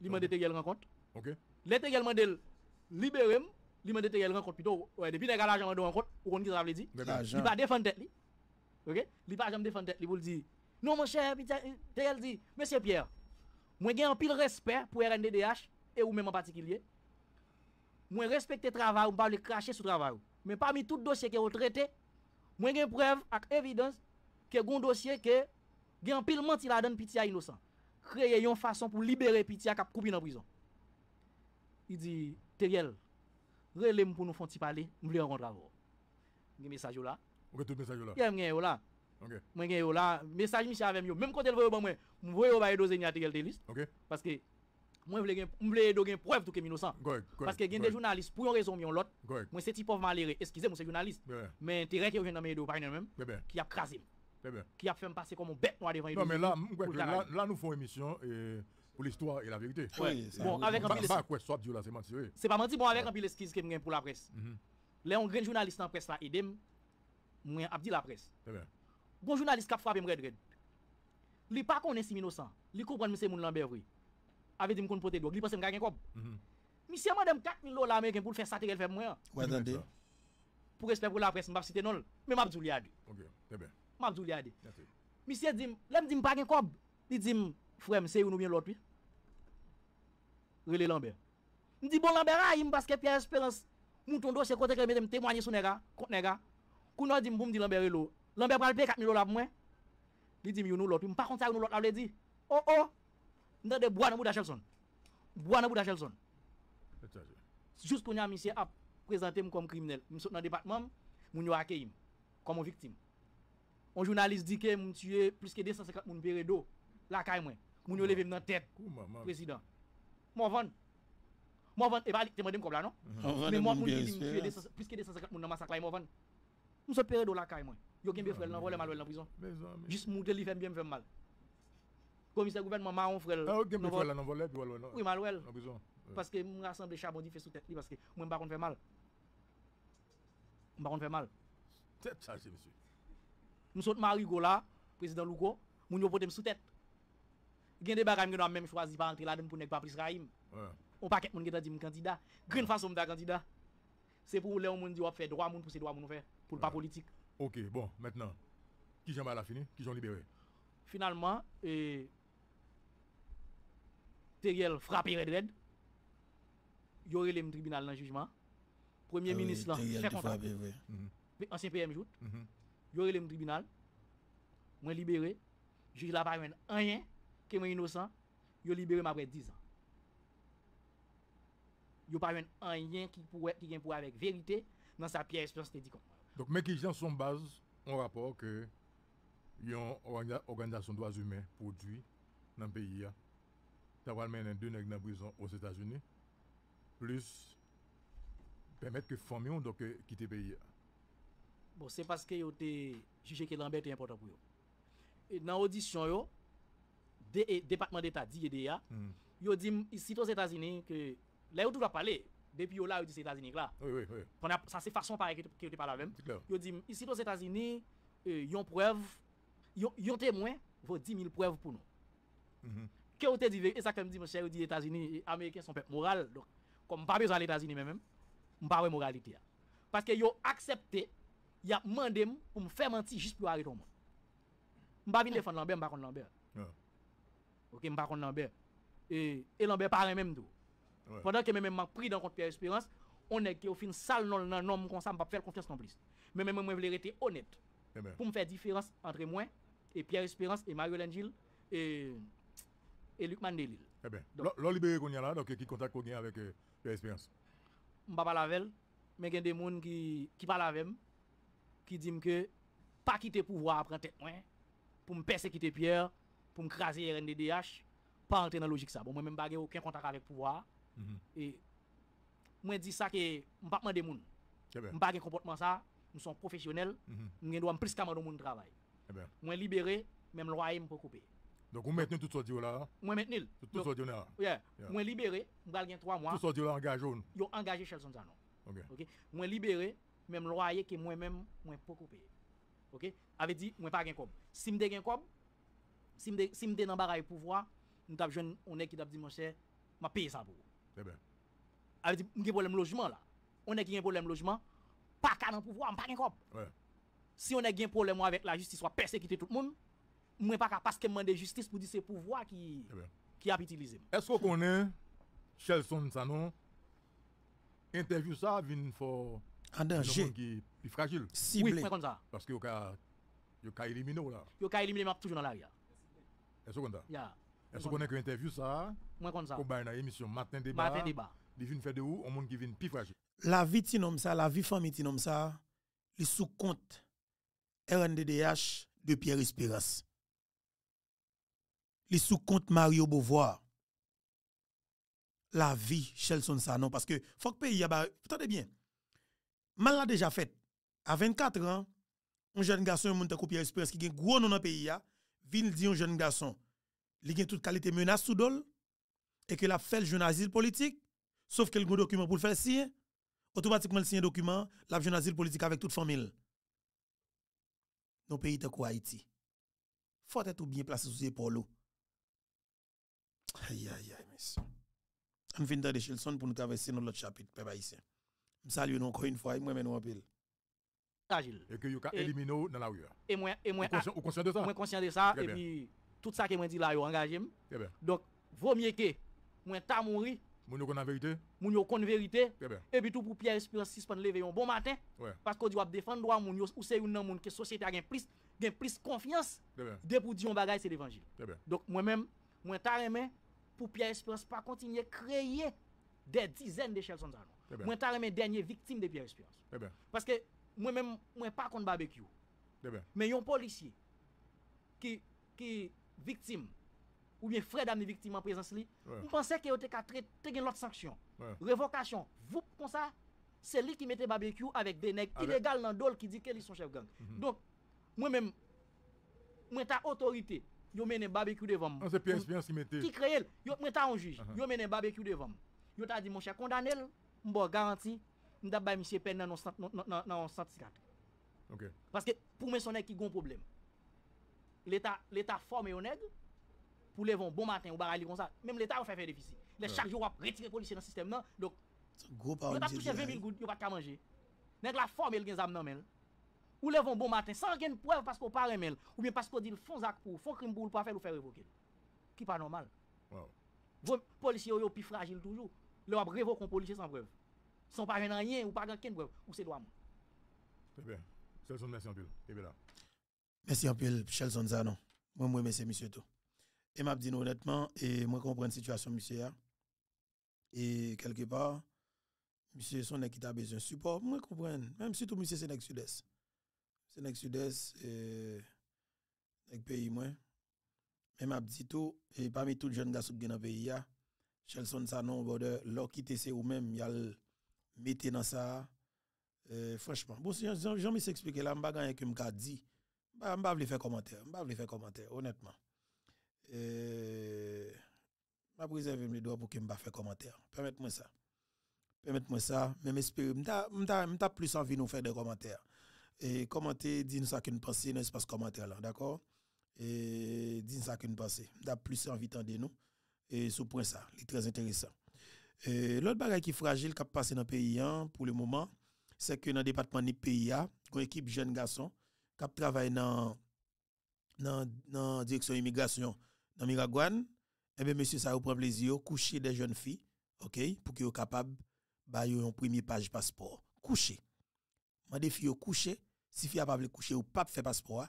m'a demandé rencontre. OK. Les libérer li mande te yel renkont pito, ouais, depi nega la jame de renkont, ou kon ki sa vle di, li pa defan tet li, ok, li pa jamais defan tet li pou li di, non mon chè, te yel di, Monsieur Pierre, mwen gen an pil respect pou RNDDH, e ou men en particulier, mwen respecte travail ou pa le cracher sou travail ou, men parmi tout dossier ki yo traité, mwen gen preuve ak évidence ke gon dossier ke gen an pil menti la donne Pitia innocent. Créer yon façon pour libérer qui kap coupé en prison. Il dit, Teriel, pour nous faire parler, nous voulons messages là. là. OK. même quand elle veut OK. Parce que moi que Parce que des journalistes pour une raison ou l'autre. Moi c'est type excusez-moi, c'est journaliste. Mais intérêt même qui a crasé. Qui a fait passer comme un bête Non mais là nous faisons émission et Pou l'histoire et la vérité. Ouè, bon, avèk an pi l'esquise. Bak wè sop di ou la semanse ouè. Semanse ouè, bon, avèk an pi l'esquise ke mwen gen pou la presse. Mhm. Lè yon gren jounaliste nan presse la edem, mwen abdi la presse. Mwen jounaliste kap fwape mwen red-red. Li pa konen si minosan, li koupan mwen se moun lanbev wè. Avè di m kon pote do, glipan se m kagen kob. Misi a man dem kat min lò la amè gen pou l'fè satirel fè mwen. Kwen zende? Pou respe pou la presse m bap site nol, mwen mabzou li ad Relé Lambert. Mdi bon Lambert ah, a yi m baske piya espérance. Mouton do se kote kre m temwanyi sou nega. Kont nega. Kou nou di m boum di Lambert relo. Lambert pralpe kat mi lo la mwen. Li di mi yon nou lot. M pa konta yon nou lot la m le di. Oh oh. M nan de boan an mou da chel son. Boan an mou da chel son. Jous kon yon amisye ap. Prezante m konm krimnel. M sot nan departman moun yo ake yi m. Konm mou viktim. On jounalist di ke m m tue plus ke 250 moun veredo. La akay mwen. Moun yo leve m nan Mwen van. Mwen van, e ba alik te non? Mhm. Mais moi mwen moun gen de moun dans la yon nous sommes la mwen. Yo gen be dans nan prison. Juste de mal. Commissaire gouvernement maron ah, pi Oui Nan parce que rassemble sou tèt li mwen baron fè mal. baron fè mal. monsieur. sot Lugo, nous président Louko, gen des bagages que nous même choisi pas entrer là-dedans pour ne pas plus Raïm. Ouais. On paquet monde qui t'a dit candidat. Grande façon me candidat. C'est pour les monde dit on fait droit monde pour ces droit monde faire pour pas politique. OK, bon, maintenant qui j'en la fini, qui j'en libéré. Finalement, et Teriel frappé Red y aurait le tribunal dans jugement. Premier ah ministre là, très content. Mhm. Ancien PM joute. Mhm. y aurait le tribunal. Moi libéré, juge là pas rien mwen inosan, yo libere m apre 10 an. Yo parwen an yen ki gen pou avek verite nan sa piye espyon se te di kon. Mè ki jen son baz, yon rapor ke yon organizasyon doaz humen pou di nan peyi ya, tabal men en dene gna brison ou se tas yon, plus pèmèt ke fòm yon do ke kite peyi ya. Bon, se paske yo te juje ke l'ambè te importan pou yo. Nan odisyon yo, Eh, département d'État dit ils e hmm. ont dit ici aux États-Unis que là où tu vas parler depuis là ils aux États-Unis là. Oui oui oui. ça c'est façon pareil que tu parles la même. Ils dit ici aux États-Unis ils euh, ont preuve, ils ont témoin, vaut 10 000 preuves pour nous. Mhm. Que vous dit et ça comme dit mon cher, dit États-Unis les eh, américains sont peuple moral donc comme pas besoin états unis même même pas moralité. Hein. Parce que yo ont accepté, ils ont demandé pour me faire mentir juste pour arrêter moi. Je ne vais pas hmm. défendre Lambert, je ne Ok, je ne Lambert. Et, et Lambert parle même tout. Pendant que même suis pris dans Pierre Espérance, on est au fin sale non non non, comme ça, m'a pas faire confiance non plus. Mais même moi je voulais rester honnête. Eh ben. Pour me faire différence entre moi et Pierre Espérance et Mario Langil et Luc Mandelil. Eh bien, l'on libéré qu'on donc qui contact a avec euh, Pierre Espérance Je ne pas avec mais il y a des gens qui, qui parlent avec moi, qui disent que pas quitter le pouvoir après tête pour me persécuter Pierre pour me craser RNDDH, pas entrer dans la logique ça. Bon, moi même pas aucun contact avec le pouvoir. Mm -hmm. Et moi dis ça que je pas demander moun. Eh je pas comportement ça, nous sommes professionnels, mhm. nous mm -hmm. doit plus qu'à dans mon travail. moi eh libéré, même loyer me couper. Donc vous maintenez tout sorti là. Moi maintenez. Tout sorti là. Oui. Moi libéré, moi gagne 3 mois. Tout sorti là engagé. Yo engagé chez son non. OK. OK. Moi libéré, même loyer que moi même moi pas couper. OK. Avait dit moi pas gagne comme. Si me gagne comme si je suis dans le pouvoir, nous on est qui t'a dit, mon cher, je paye ça pour vous. Eh bien. Elle dit, un problème de logement là. On est qui a un problème de logement, pas qu'à dans pouvoir, pas qu'un cop. Ouais. Si on a un problème avec la justice, soit persécuter tout le monde, je ne pas parce que je de justice pour dire c'est pouvoir qui, eh ben. qui a utilisé. Est-ce qu'on connaît Shelson Sanon? Interview ça, vient fort. un danger. Qui est fragile. Ciblé. Oui, comme ça. Parce que vous avez éliminé là. Vous avez éliminé toujours dans l'arrière. Est-ce que vous Est-ce qu'on a une interview ça Moi, comme ça. Combat une émission matin débat. Matin débat. Des vignes fait de où On monde qui vient plus fragile. La vie tinom ça, la vie famille tinom ça, les sous compte RNDDH de Pierre Espérance. Les sous compte Mario Beauvoir. La vie, Chelson ça, non, parce que faut que pays, bah, attendez bien, mal l'a déjà fait. À 24 ans, un jeune garçon, un monde Pierre Espérance qui a un gros nom dans le pays, vin dit un jeune garçon, il a toute qualité menace sous dol, et que a fait le jeune asile politique, sauf qu'il a un document pour le faire signer, automatiquement le signe un document, la jeune asile politique avec toute famille. Nos pays, quoi Haïti. Faut être bien placé sous épaule. Aïe, aïe, aïe, messieurs. On vient de son pour nous traverser dans l'autre chapitre, peuple haïtien. Je salue encore une fois, moi, mais nous pile. Et que vous avez éliminé dans la rue. Hein. Et moi, et moi, conscient de ça? Moi conscient de ça. Et puis, tout ça que moi dis là, vous engagé. Donc, vaut mieux que moi, t'as mouri. Moun yo vérité. Moun yo vérité. Et puis tout pour Pierre Espérance suspend lever un bon matin. Parce qu'on doit wap défendre droit moun yo ou c'est une moun que société a gen plus gain plus confiance. de pour dire un bagage c'est l'évangile. Donc moi-même, moi ta remè pour Pierre Espérance pas continuer créer des dizaines d'échelles sans Moi ta remè dernier victime de Pierre Espérance. Parce que Mwen mèm mwen pa konn barbekyou. Eh mwen yon polisi ki vitim ou mwen fred amni vitim an prezans li. Mwen panse ki yo te katre te gen lot sanksyon. Revokasyon. Voup kon sa. Se li ki mette barbekyou avèk denèk. Ilegal nan dol ki di ke li son chef gang. Mhm. Don mwen mèm mwen ta otorite yo mène barbekyou devan. Ki kreye l. Yo mwen ta an juj. Uh-huh. Yo mène barbekyou devan. Yo ta di mwen chè kondanel. Mwen bo garanti. mdab bay misye pen nan non- non- non- an 604. Ok. Paske pou mwen son ek ki gon problem. L'Etat, l'Etat form yo neg, pou levon bon maten ou baray li kon sa, menm l'Etat ou fe fe defisi. Lè chak yo wap retire polisye nan sistem nan, lè chak touche 20 mil gout, yo pat ka manje. Neg la form el gen zam nan menl. Ou levon bon maten, san gen prev pasko parren menl, ou bien pasko dil fon zak pou, fon krim pou ou pa fe lou fe revoke. Ki pa normal. Wow. Vw, polisye yo yo pi fragil toujou, lè wap revokon polisye san prev. Sans pas rien, ou pas gagner ou c'est droit. Très bien. Chelson, merci en pile Et bien là. Merci en pile Chelson Zanon. Moi, moi, merci, monsieur tout. Et m'a dit honnêtement, et moi, comprends la situation, monsieur. Et quelque part, monsieur, son qui a besoin de support, moi, comprends. Même si tout monsieur, c'est sud-est. C'est sud-est, et avec pays, moi. Mais m'a dit tout, et parmi tous les jeunes garçons qui sont dans le pays, Chelson Zanon, l'or qui c'est ou même, il y a le mettez dans ça. Eh, franchement, bon, si jamais s'expliquer là, je ne que me dit. Bah, je ne faire commentaire. Je ne faire commentaire, honnêtement. Euh, je préserve mes doigts pour que me ne faire commentaire. Permettez-moi ça. Permettez-moi ça. Même espérer. Je plus envie de nous faire des commentaires. Et commenter, ce ça qu'une pensée dans ce commentaire là, d'accord? Et dire ça qu'une pensée. Je plus envie de nous. Et ce point ça, c'est très intéressant. L'autre bagage qui fragile qui a passé dans le pays hein, pour le moment, c'est que dans le département du pays, hein, une équipe jeune garçon qui travaille dans la direction immigration dans Miragouane, eh bien, monsieur, ça vous prend plaisir, coucher des jeunes filles, ok, pour qu'ils soient capables bah, un premier page passeport. Coucher. M'a des filles coucher, si fille pas coucher ou pas faire passeport, hein.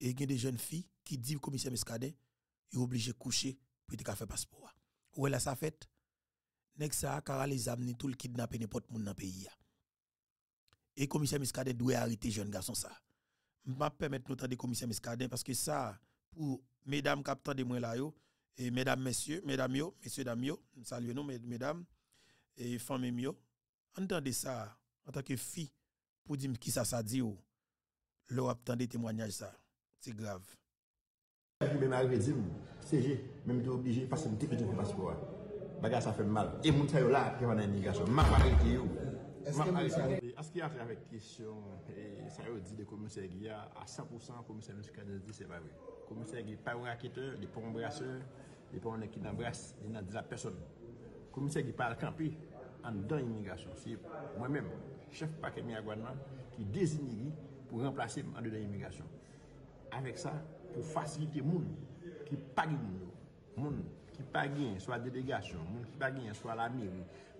et il y a des jeunes filles qui disent commissaire Mescadet, ils obligé de coucher pour te faire passeport. est là, ça fait nèg ça kara les amni tout le kidnapper n'importe moun dans pays Et commissaire Miscardin doit arrêter jeune garçon ça. M'a permettre nous de commissaire Miscardin parce que ça pour mesdames captant de moi là et mesdames messieurs, mesdames yo, messieurs dames yo, saluez nous mesdames et femmes yo. Entendez ça en tant que fille pour dire qui ça ça dit leur tande témoignage ça. C'est grave. Même arrivé dire c'est j'ai même obligé parce que peu de passeport. Baga sa fè mal. E moun tè yo la ap kè manan inigasyon. Maman ari kè yo. E, As kè a fè avèk kèsyon, e, sa yo di de komise gè, a 100% komise moun skanèz di se vavè. Komise gè pa ou rakete, de pon brase, de pon le ki nan brase, de nan di la peson. Komise gè pa al kampi, an dan inigasyon. Si mwen mèm, chef pa kemi a Gwadman, ki dezini gè, pou remplase m an dan inigasyon. Avèk sa, pou fasilite moun, ki pagi moun, moun, qui pas soit délégation monde qui pas gagné soit la mairie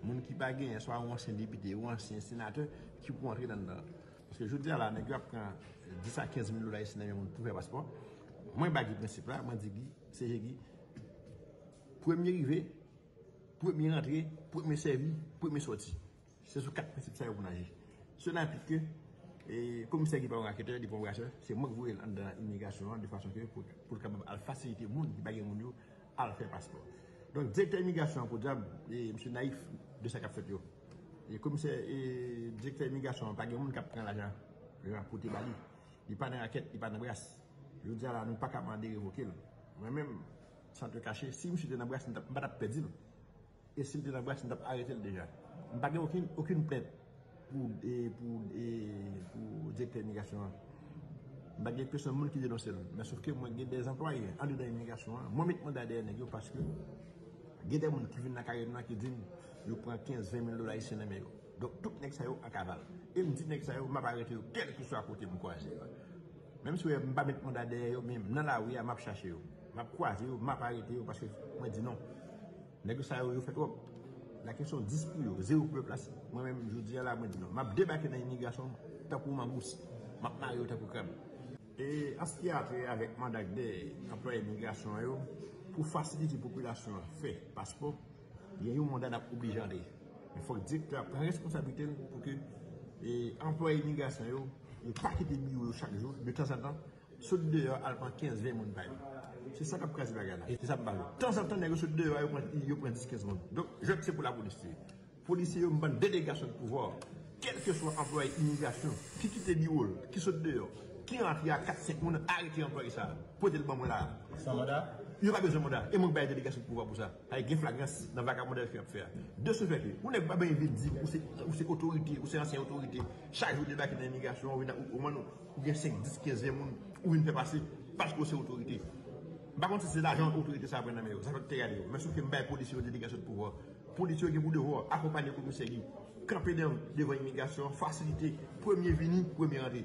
monde qui pas soit un ancien député ou ancien sénateur qui pour entrer dans parce que je dire là quand prend 10 à 15 000 dollars ici dans monde pour faire passeport moi pas le principe là moi dis c'est j'ai premier arrivé premier rentré premier servi premier sortir. c'est sur quatre principes ça vous nager cela implique que comme c'est qui pas un c'est moi qui vous dans l'immigration de façon que pour, pour, faciliter les monde qui va mon lieu à le faire passeport. Donc, directeur immigration, pour dire, eh, M. Naïf, de sa cap Et comme c'est eh, directeur immigration, pas de monde qui prend l'argent pour te bali. Il n'y a pas de raquette, il n'y a pas de brasse. Je dis là, nous pas qu'à demander révoquer. Moi-même, sans te cacher, si M. de brasse, je ne pas perdu. Et si M. de brasse, je ne pas arrêté déjà. Je n'ai pas aucune, aucune plainte pour, eh, pour, pour directeur immigration. Mba gen person moun ki dyo dan selon Mbe souf ke mwen gen des employe Anlou dan inigasyon Mwen mit mwen dadeye negyo paske Gen den moun ki vin nan kare mwen akidin Yo pran 15-20 min lola iseneme yo Dok tout nek sa yo akaval E mdi nek sa yo map arete yo Kel ki sou akote mwen kwaze yo Mem si wè mba mit mwen dadeye yo Mwen nan la wè ya map chache yo Map kwaze yo, map arete yo Paske mwen di non Negosay yo yo fet wop La kesyon 10 pi yo, 0 pi plas Mwen men jou di ala mwen di non Map debake nan inigasyon Tepou mwen mousi Map n E as ki atre avèk mandak de employe imigrasyon yo pou fasilite popilasyon fè, paspo, yè yon mandak ap oblijande. Fòk dik te ap pren responsabite pou ki e, employe imigrasyon yo yon pakite miyo yo chak joun, de tans an tan, sot deyo alpan 15-20 moun bayi. Se sak ap krezi bagay nan. E se ap bayi. Tans an tan negyo sot deyo yo pren 10-15 moun. Donk, jòp se pou la polisi. Polisi yo mban delegasyon pouvòr, kelke sò employe imigrasyon, ki kite diyo, ki sot deyo, qui rentre à 4-5 personnes, arrêtez employé ça. Pour le bon là, Sans mandat Il n'y a pas besoin de mandat. Et mon bail délégation de pouvoir pour ça. Avec des flagrances dans le vacabondage qui a faire. De ce fait, vous n'avez pas bien dit, ou c'est autorité, ou c'est ancienne autorité. Chaque jour, débat dans l'immigration, au moins, ou bien 5, 10, 15 personnes, ou une fait passer parce que c'est autorité. Par contre, c'est l'argent de l'autorité, ça va prendre ça va te regarder. Mais sauf que bail policier délégation de pouvoir. Policier qui vous devoir accompagner le commissaire, camper devant l'immigration, faciliter, premier venu, premier rentré.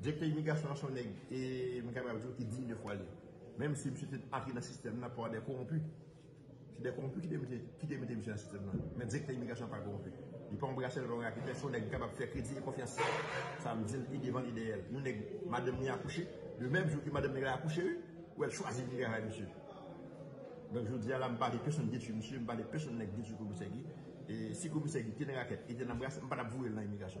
directeur immigration national et mon capable dire qu'il digne de foyer. Même si monsieur était arrivé dans système là pour des corrompus. C'est des corrompus qui démettent qui démette monsieur dans le système là. Mais directeur immigration pas corrompu. Il peut embrasser le regard qui personne n'est capable de faire crédit et confiance. Ça me dit il devant l'idéal. Nous n'est madame ni accouché le même jour que madame Negra a accouché où elle choisit de venir avec monsieur. Donc je vous dis à la parler personne dit monsieur, je parle personne n'est dit vous le commissaire. Et si vous le commissaire qui tient la raquette, il est embrassé, je ne vais pas vous dans l'immigration.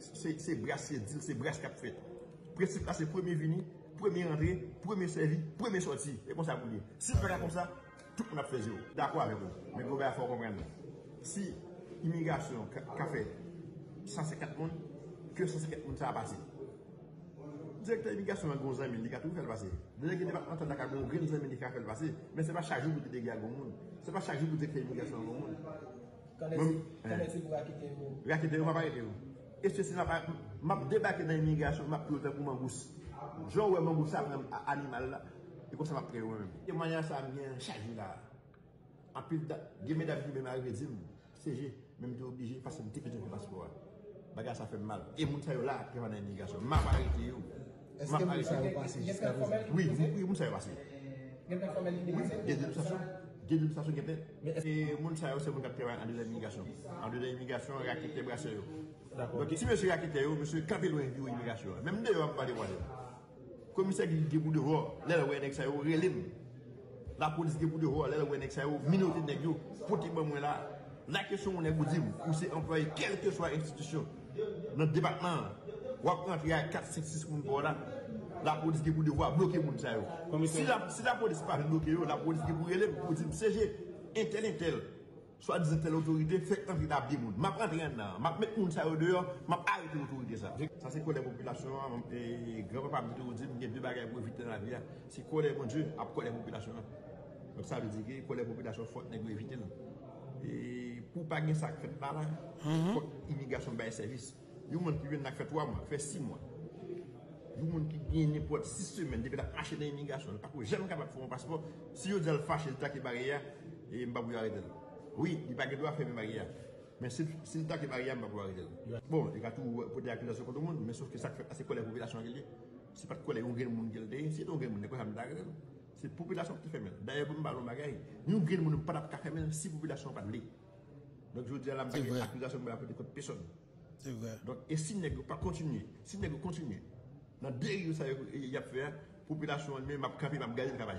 c'est brasse, c'est brasse qui a fait. Principe c'est premier venu, premier entré, premier servi, premier sorti. Et comme ça, vous dites. Si vous faites comme ça, tout le monde a fait zéro. D'accord avec vous. Mais vous avez comprendre. Si l'immigration a fait 154 personnes, que 154 personnes ça a passé. Directeur l'immigration a un ami, il a tout fait passer. Directeur d'immigration a un grand ami, il a fait passer. Mais ce n'est pas chaque jour que vous avez monde. Ce n'est pas chaque jour que vous avez fait l'immigration à un monde. Quand est-ce que hein. vous avez vous Vous avez vous avez vous. E se se na pa, map debake nan imigrasyon, map pyo ten pou man wous. Joun wè man wous sa mèm a animal la, e kon sa va prewen mèm. E mwanyan sa mwen chanj mèm la. Anpil da, gen me dami ki mèm a rive zim, seje, mèm te obije, fase m teke jen ke baspo wè. Bagase a fèm mal. E moun sa yo la prewen nan imigrasyon. Ma parite yo, ma parite yo pa sejist. Oui, oui, moun sa yo pa sejist. Nye pen fomèl imigrasyon? Oui, gè dè dè dè dè dè dè dè dè dè dè dè dè dè dè dè dè d Si mè sè yakite yo, mè sè kapè lo envi yo imigasyon. Mè mè dè yo akpade wadè. Komise gil gil gè pou devò, lè lè wè nèk sa yo, relè mè. La polis gè pou devò, lè lè wè nèk sa yo, minote nèk yo, pote mè mwen la. La kesyon mè gou dim, ou se employe kèlke swa institisyon, nan debatman, wakant yè 4, 5, 6 moun pou wadè, la polis gè pou devò, blokè moun sa yo. Si la polis pa rin blokè yo, la polis gè pou relè mè, pou dim seje entel entel. soit disant telle autorité, fait envie d'abdi moun. M'a prendre rien là, m'a mettre moun ça au dehors, m'a arrêter l'autorité ça. Ça c'est quoi les populations hein? et grand papa me dit oh, il y a deux bagages pour éviter dans la vie. Hein. C'est quoi les mon Dieu, à quoi les populations. Hein? Donc ça veut dire que quoi les populations fortes nèg éviter là. Et pour pas gagner ça fait là là, mm-hmm. faut immigration bail service. Il y a monde qui vient n'a fait 3 mois, fait 6 mois. Il y a qui gagne n'importe 6 semaines depuis la acheter dans immigration, pas que jamais capable faire un passeport. Si yo dit le fâche le tac et barrière et m'a pas arrêter là. Oui, il n'y a pas de droit à faire mariage. Mais si le temps que mariage, il va pouvoir arriver. Bon, il y a tout euh, pour des accusations contre le monde, mais sauf que ça fait assez quoi la population qui C'est pas quoi la gens qui monde qui c'est donc les gens qui C'est la population qui fait mal. D'ailleurs, pour me parler de nous, ne pouvons pas faire mal si la population pas de Donc, je vous dis à la mariage, l'accusation ne va pas contre personne. C'est vrai. Donc, et si nous ne pas continuer, si nous continuer, dans deux jours, il y a fait, la population elle-même va camper, va gagner le travail.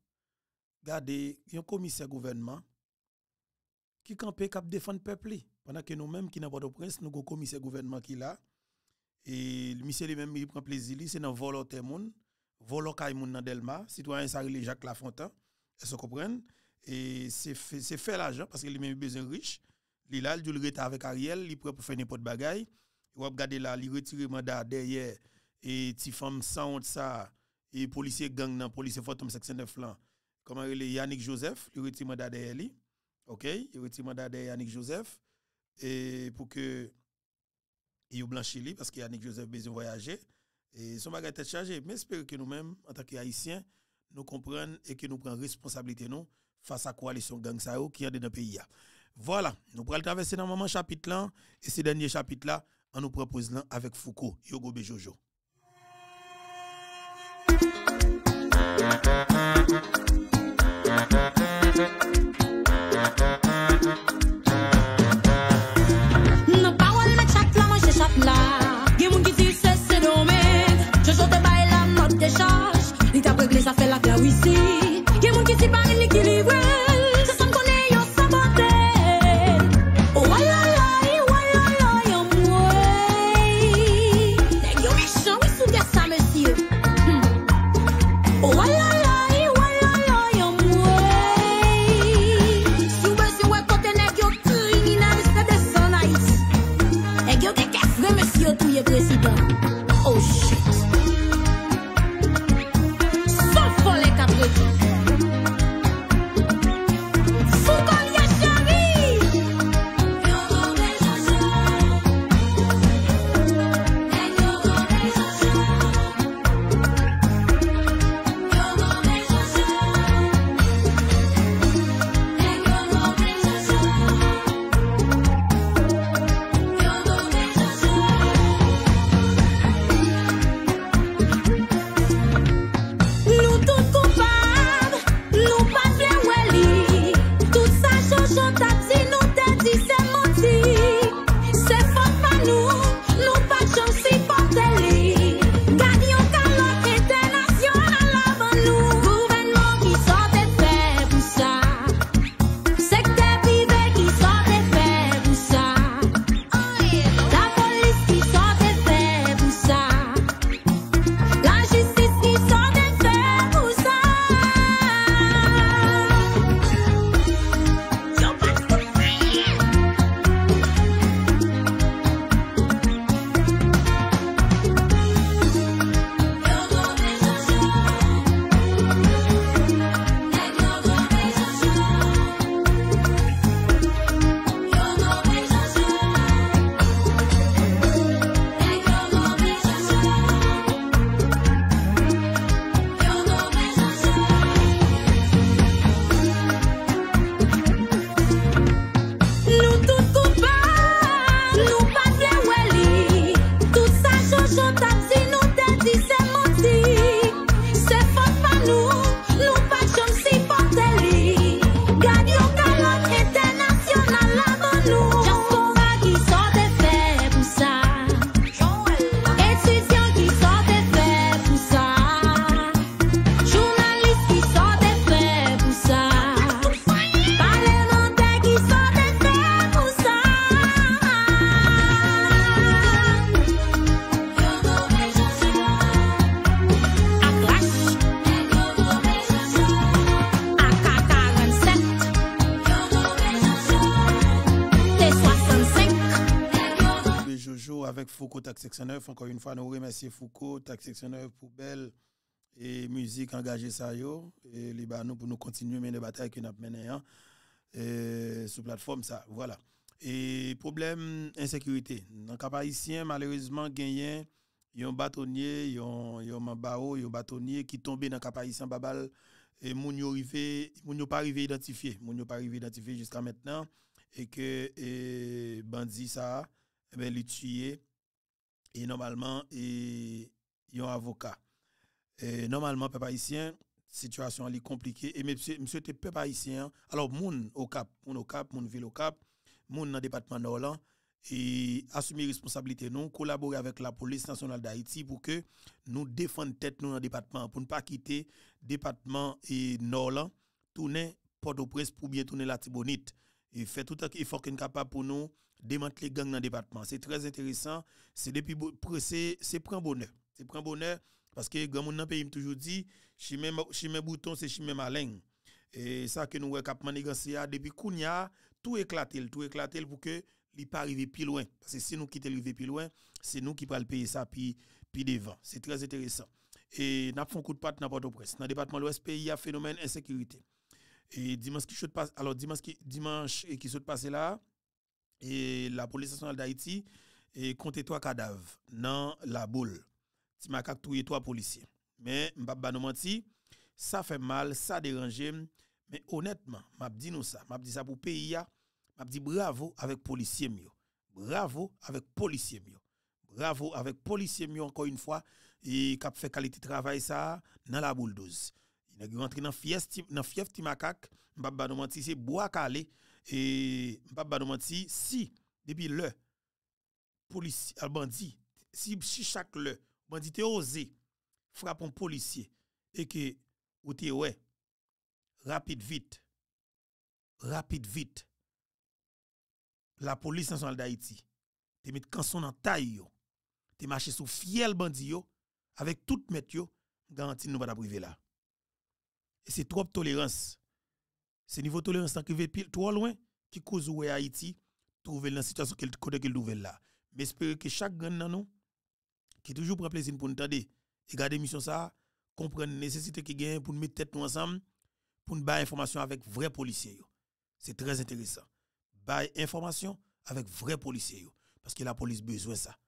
Regardez, il un commissaire gouvernement qui campait cap défendre le peuple. Pendant que nous-mêmes, qui n'avons pas de prince, nous avons un commissaire gouvernement qui là. Et le monsieur lui-même, il prend plaisir, c'est dans volonté, moun, volo moun dans Delma, citoyen Sarili Jacques Lafontaine, est se comprennent? Et c'est fait, l'argent parce qu'il a même besoin riche. Il a le avec Ariel, il prêt pour faire n'importe bagaille. Il regarder là, il retire mandat derrière et ti femme sans ça et policier gang nan policier fantôme 69 ans comment il est Yannick Joseph, il retire mandat derrière OK, il retire mandat derrière Yannick Joseph et pour que il blanchit lui parce que Yannick Joseph besoin voyager et son bagage est chargé, mais j'espère que nous-mêmes en tant que haïtiens nous comprenons et que nous prenons responsabilité nous face à coalition gang sao qui est dans le pays. Voilà, nous pourrons traverser dans moment chapitre là et ce dernier chapitre là on nous propose là avec Foucault, Yogo Bejojo. encore une fois, nous remercier Foucault, taxe sectionnaire pour Belle et Musique engagé ça yo, et nous pour nous continuer mener bataille que nous avons menées hein, sous plateforme ça. Voilà. Et problème insécurité. Dans le haïtien, malheureusement, gagné un bâtonnier, un mabao un bâtonnier qui tombé dans le cap haïtien babal et moun yo arrivé, pas arrivé identifié, moun pas arrivé identifié jusqu'à maintenant et que et bandit ça eh ben les tué et normalement, et un avocat. Et normalement, peuple haïtien, situation est compliquée. Et monsieur, monsieur te peuple haïtien, alors, moun au cap, moun au cap, moun ville au cap, moun dans le département nord et assumer responsabilité nous collaborer avec la police nationale d'Haïti pour que nous défendions tête nous dans le département pour ne pas quitter le département et nord tourner Port-au-Prince pour bien tourner la Tibonite et faire tout un effort capable pour nous démanteler gangs dans le département. C'est très intéressant. C'est depuis c'est prend bonheur. C'est prend bonheur parce que grand monde dans pays toujours dit chimé chimé bouton c'est chimé malin. Et ça que nous ouais cap négocier depuis Kounia, tout éclaté, tout éclaté pour que il pas arriver plus loin parce que si nous quittons arriver plus loin, c'est nous qui le payer ça puis puis devant. C'est très intéressant. Et n'a un coup de patte dans port presse, Dans le département de l'Ouest pays, il y a phénomène insécurité. Et dimanche qui se passe alors dimanche dimanche qui se passe là, et la police nationale d'Haïti et compté trois cadavres dans la boule. Ti macaque tué trois policiers. Mais m'pa menti, ça fait mal, ça dérange mais honnêtement, m'a dit nous ça, m'a dit ça pour pays m'a dit bravo avec policiers Bravo avec policiers Bravo avec policiers encore une fois et ont fait qualité travail ça dans la boule 12. Il est rentré dans fief dans fief ti macaque, m'pa menti c'est bois calé et je si, depuis le, policier, bandit, si, si chaque le, bandit te osé frappe un policier et que ou te ouais, rapide vite, rapide vite, la police nationale d'Haïti, te met canson en taille te marche sous fiel bandit avec tout met yo, garantie nous va la priver là. Et c'est trop de tolérance. C'est niveau tolérance qui va pile trop loin qui cause où Haïti trouver la situation qu'elle connaît qu'elle nouvelle là. Mais espérer que chaque grand dans nous qui toujours prend plaisir pour nous tendre et garder mission ça comprendre nécessité qui gagne pour nous mettre tête nous ensemble pour nous bailler information avec vrai policier. C'est très intéressant. Bailler information avec vrai policier. parce que la police besoin ça.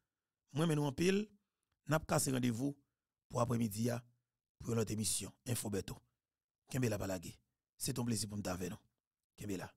Moi nous en pile n'a pas rendez-vous pour après-midi pour notre émission Info Beto. la Se ton plezi pou mta velo, non? ke be la.